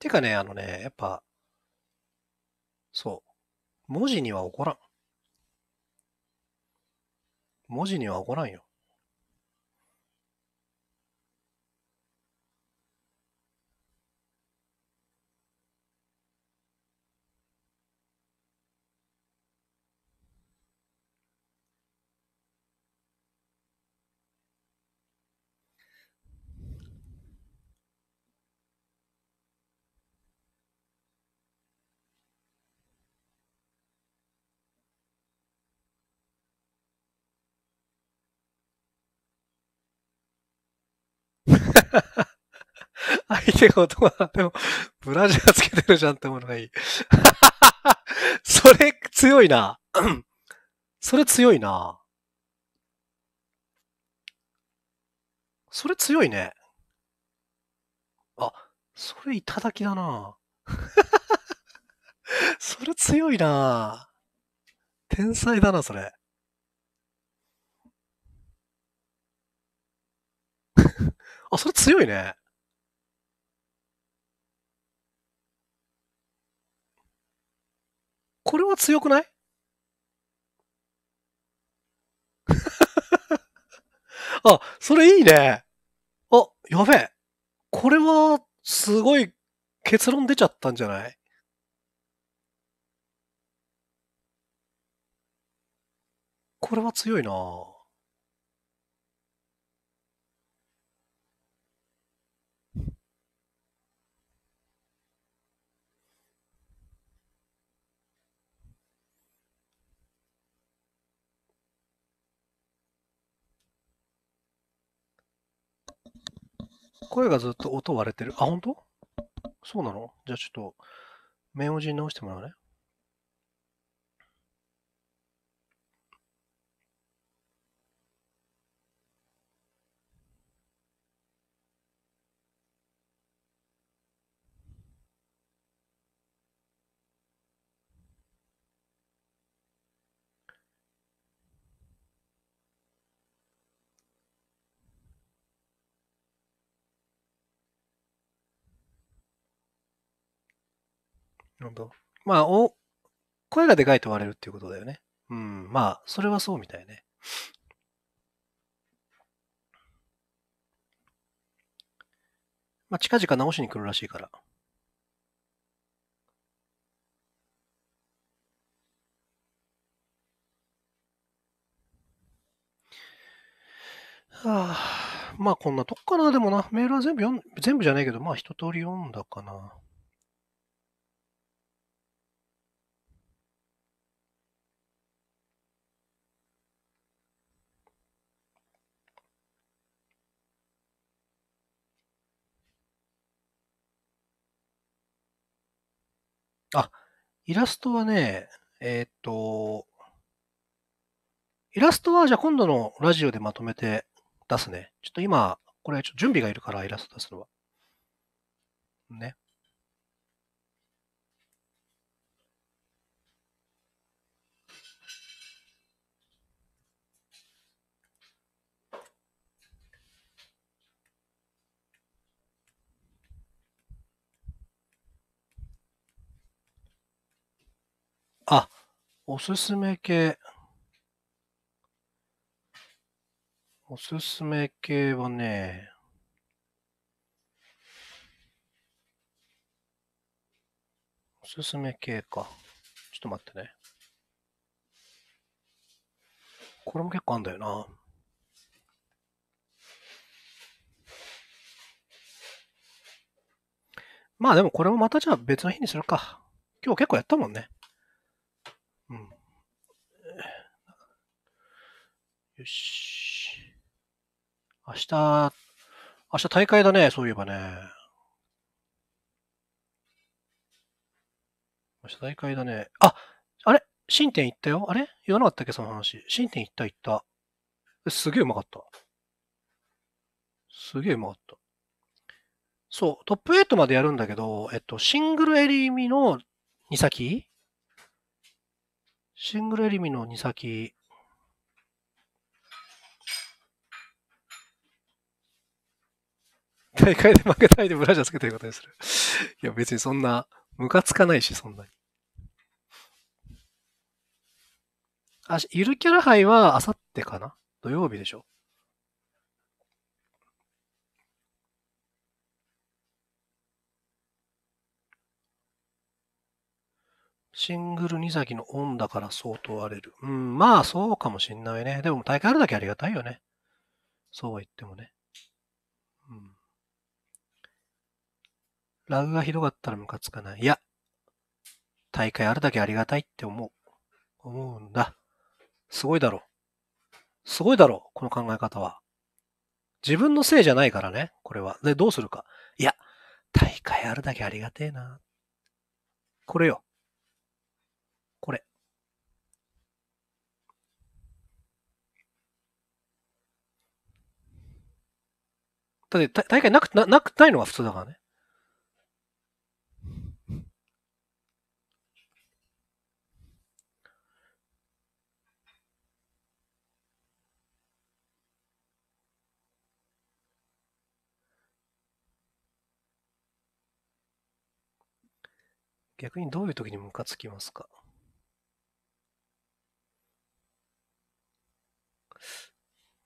てかね、あのね、やっぱ、そう。文字には怒らん。文字には怒らんよ。相手が男が、でも、ブラジャーつけてるじゃんってものがいい。それ強いな。それ強いな。それ強いね。あ、それいただきだな。それ強いな。天才だな、それ。あ、それ強いね。これは強くない あ、それいいね。あ、やべえ。これは、すごい結論出ちゃったんじゃないこれは強いなぁ。声がずっと音割れてる。あ、本当そうなのじゃあちょっと、面を字に直してもらうね。なほど。まあ、お、声がでかいと割れるっていうことだよね。うん。まあ、それはそうみたいね。まあ、近々直しに来るらしいから。はあ、まあこんなとこかな、でもな。メールは全部読ん、全部じゃないけど、まあ一通り読んだかな。あ、イラストはね、えーっと、イラストはじゃあ今度のラジオでまとめて出すね。ちょっと今、これちょっと準備がいるから、イラスト出すのは。ね。あ、おすすめ系。おすすめ系はね、おすすめ系か。ちょっと待ってね。これも結構あんだよな。まあでもこれもまたじゃあ別の日にするか。今日結構やったもんね。よし。明日、明日大会だね、そういえばね。明日大会だね。あ、あれ新店行ったよあれ言わなかったっけその話。新店行った行った。すげえうまかった。すげえうまかった。そう、トップ8までやるんだけど、えっと、シングルエリミの2先シングルエリミの2先大会で負けないでブラジャーつけてることにする。いや、別にそんな、ムカつかないし、そんなに。あ、ゆるキャラ杯はあさってかな土曜日でしょ。シングル2崎のオンだから相当荒れる。うん、まあそうかもしんないね。でも大会あるだけありがたいよね。そうは言ってもね。ラグがひどかったらムカつかない。いや、大会あるだけありがたいって思う。思うんだ。すごいだろ。すごいだろ、この考え方は。自分のせいじゃないからね、これは。で、どうするか。いや、大会あるだけありがてえな。これよ。これ。だって大会なく、な、なくないのが普通だからね。逆にどういう時にムカつきますか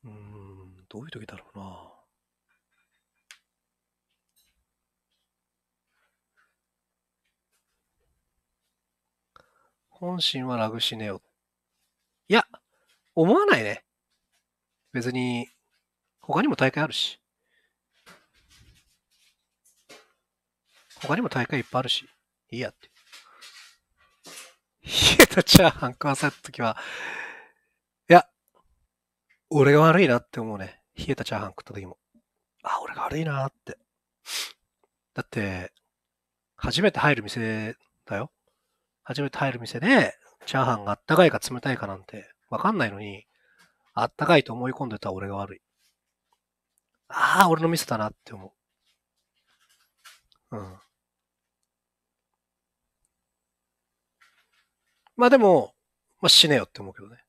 うん、どういう時だろうな。本心はラグしねよ。いや、思わないね。別に、他にも大会あるし。他にも大会いっぱいあるし。いやって。冷えたチャーハン食わされた時は、いや、俺が悪いなって思うね。冷えたチャーハン食った時も。あ、俺が悪いなって。だって、初めて入る店だよ。初めて入る店で、チャーハンがあったかいか冷たいかなんてわかんないのに、あったかいと思い込んでた俺が悪い。ああ、俺のミスだなって思う。うん。まあでも、まあ死ねよって思うけどね。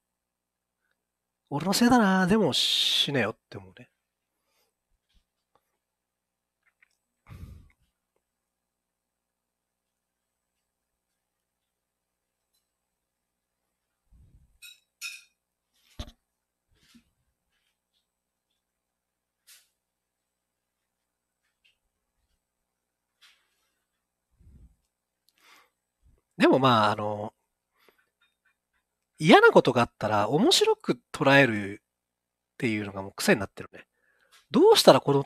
俺のせいだな、でも死ねよって思うね。でもまあ、あの、嫌なことがあったら面白く捉えるっていうのがもう癖になってるね。どうしたらこの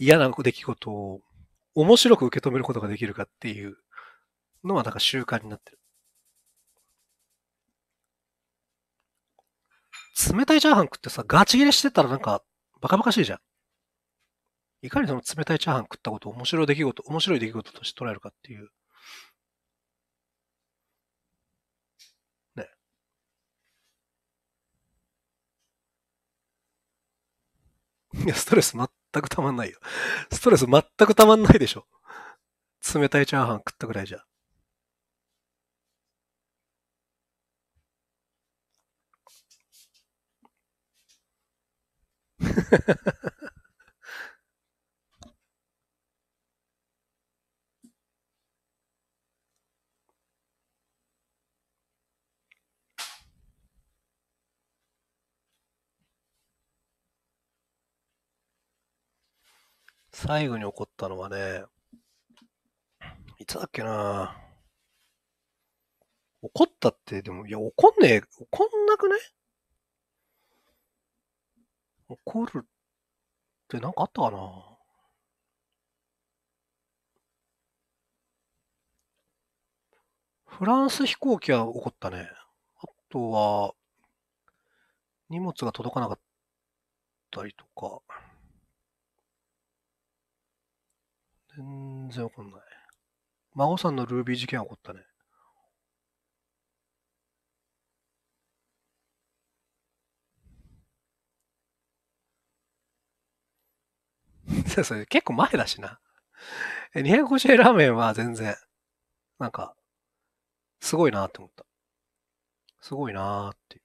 嫌な出来事を面白く受け止めることができるかっていうのはなんか習慣になってる。冷たいチャーハン食ってさ、ガチ切れしてたらなんかバカバカしいじゃん。いかにその冷たいチャーハン食ったことを面白い出来事、面白い出来事として捉えるかっていういや、ストレス全くたまんないよ。ストレス全くたまんないでしょ。冷たいチャーハン食ったぐらいじゃ。最後に起こったのはね、いつだっけな怒ったって、でも、いや、怒んねえ、怒んなくね怒るってなんかあったかなフランス飛行機は怒ったね。あとは、荷物が届かなかったりとか。全然わかんない。孫さんのルービー事件起こったね。そう、結構前だしな。250円ラーメンは全然、なんか、すごいなって思った。すごいなーって。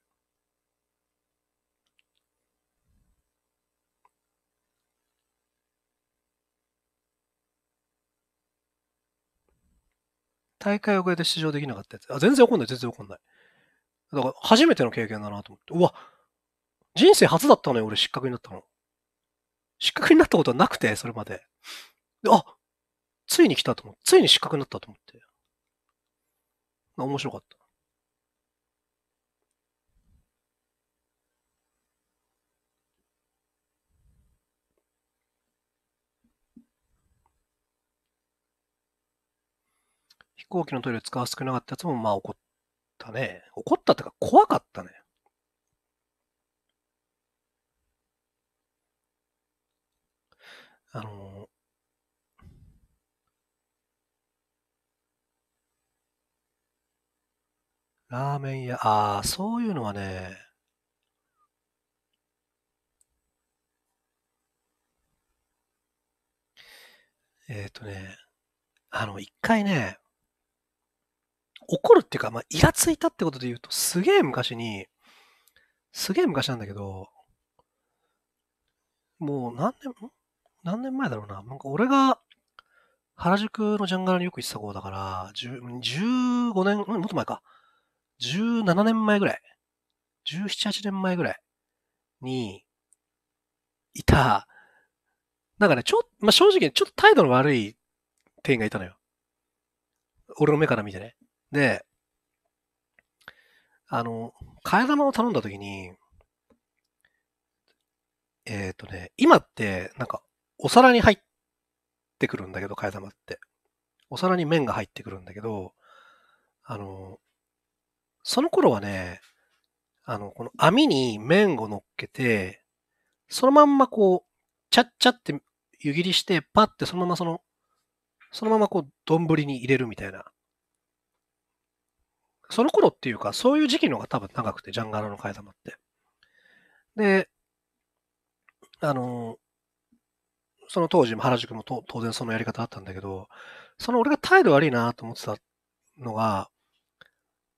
大会遅れて出場できなかったやつ。あ、全然怒んない、全然怒んない。だから初めての経験だなと思って。うわ、人生初だったのよ、俺失格になったの。失格になったことはなくて、それまで。であ、ついに来たと思って、ついに失格になったと思って。面白かった。行機のトイレ使わせてくれなかったやつも、まあ怒ったね。怒ったってか怖かったね。あのー、ラーメン屋、ああ、そういうのはね、えっ、ー、とね、あの、一回ね、怒るっていうか、まあ、イラついたってことで言うと、すげえ昔に、すげえ昔なんだけど、もう何年、何年前だろうな。なんか俺が原宿のジャンガラによく行ってた頃だから、15年、もっと前か。17年前ぐらい。17、8年前ぐらいに、いた、なんかね、ちょ、まあ、正直ちょっと態度の悪い店員がいたのよ。俺の目から見てね。で、あの、替え玉を頼んだ時に、えっ、ー、とね、今って、なんか、お皿に入ってくるんだけど、替え玉って。お皿に麺が入ってくるんだけど、あの、その頃はね、あの、この網に麺を乗っけて、そのまんまこう、ちゃっちゃって湯切りして、パッてそのままその、そのままこう、丼に入れるみたいなその頃っていうか、そういう時期の方が多分長くて、ジャンガラの替え玉って。で、あの、その当時原宿も当然そのやり方だったんだけど、その俺が態度悪いなと思ってたのが、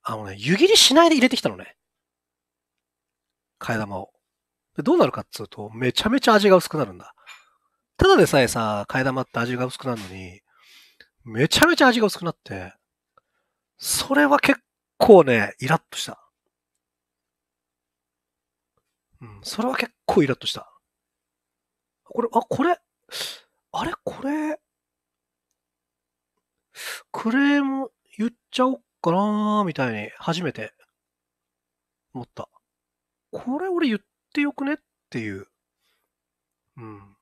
あのね、湯切りしないで入れてきたのね。替え玉を。で、どうなるかっつうと、めちゃめちゃ味が薄くなるんだ。ただでさえさ、替え玉って味が薄くなるのに、めちゃめちゃ味が薄くなって、それは結構ね、イラッとした。うん、それは結構イラッとした。これ、あ、これ、あれ、これ、クレーム言っちゃおっかなーみたいに初めて思った。これ俺言ってよくねっていう。うん。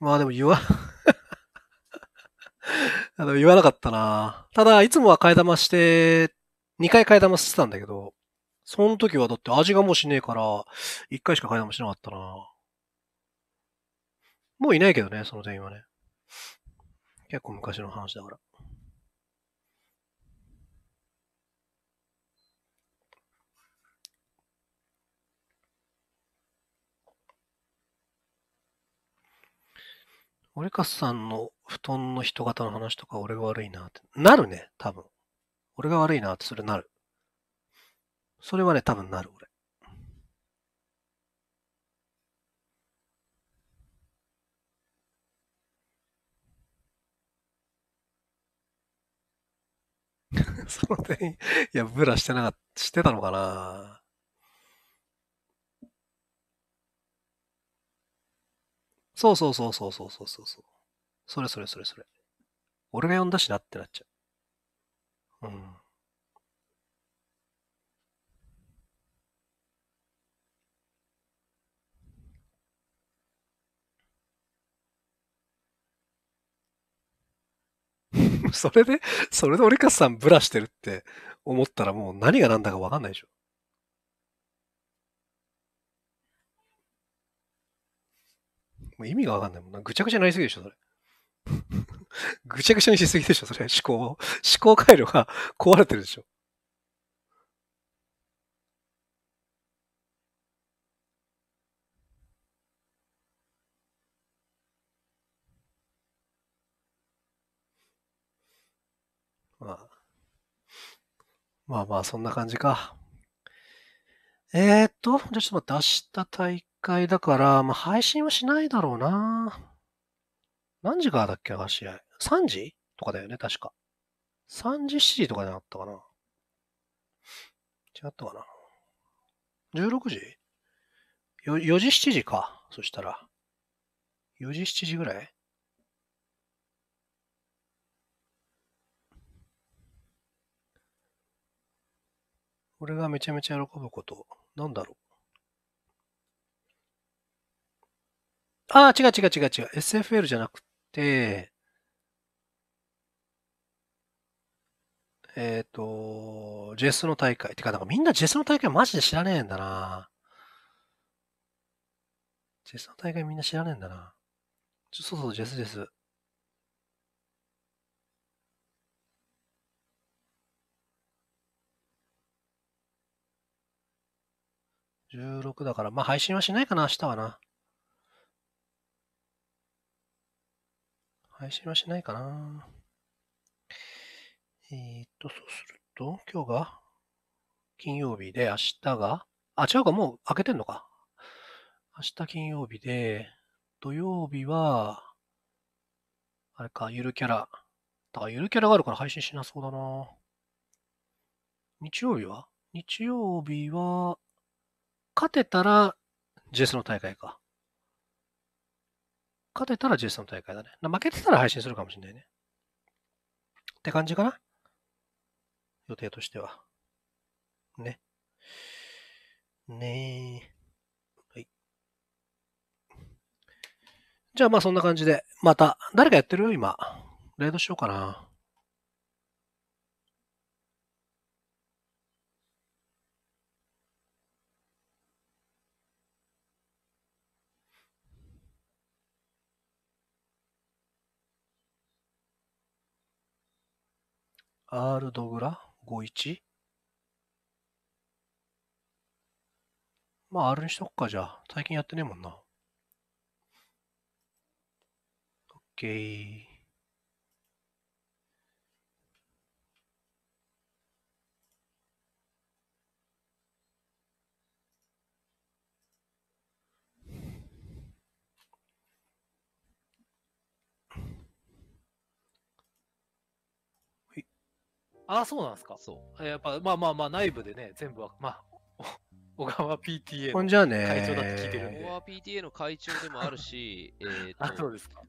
まあでも言わ、あの言わなかったな。ただ、いつもは替え玉して、2回替え玉してたんだけど、その時はだって味がもうしねえから、1回しか替え玉しなかったな。もういないけどね、その店員はね。結構昔の話だから。俺かすさんの布団の人型の話とか俺が悪いなって。なるね、多分。俺が悪いなってそれなる。それはね、多分なる、俺。その点、いや、ブラしてなかった、してたのかなそうそうそうそうそうそうそう。それそれそれそれ。俺が呼んだしなってなっちゃう。うん。それで、それで折笠さんブラしてるって思ったらもう何が何だか分かんないでしょ。もう意味がわかんないもんな。ぐちゃぐちゃになりすぎでしょ、それ。ぐちゃぐちゃにしすぎでしょ、それ。思考思考回路が 壊れてるでしょ。まあ、まあまあ、そんな感じか。えー、っと、じゃあちょっと待って、明日体回だから、まあ、配信はしないだろうな。何時からだっけな、試合。3時とかだよね、確か。3時、7時とかになったかな。違ったかな。16時 4, ?4 時、7時か。そしたら。4時、7時ぐらい俺がめちゃめちゃ喜ぶこと、なんだろう。ああ、違う違う違う違う。SFL じゃなくて、えっ、ー、と、ジェスの大会。てか、なんかみんなジェスの大会マジで知らねえんだな。ジェスの大会みんな知らねえんだな。ちょそうそう、ジェスジェス。16だから、まあ配信はしないかな、明日はな。配信はしないかな。えー、っと、そうすると、今日が金曜日で、明日が、あ、違うか、もう開けてんのか。明日金曜日で、土曜日は、あれか、ゆるキャラ。だからゆるキャラがあるから配信しなそうだな。日曜日は日曜日は、勝てたらジェスの大会か。勝てたら13の大会だね。負けてたら配信するかもしれないね。って感じかな予定としては。ね。ねえ。はい。じゃあまあそんな感じで、また、誰かやってる今。レイドしようかな。アールドグラ ?51? まあ、R にしとくか、じゃあ。最近やってねえもんな。OK。ああ、そうなんですか。そう。やっぱ、まあまあまあ、内部でね、全部は、まあ、小川 PTA の会長だって聞いてるんで。小川 PTA の会長でもあるし、えっと、あ、そうですか。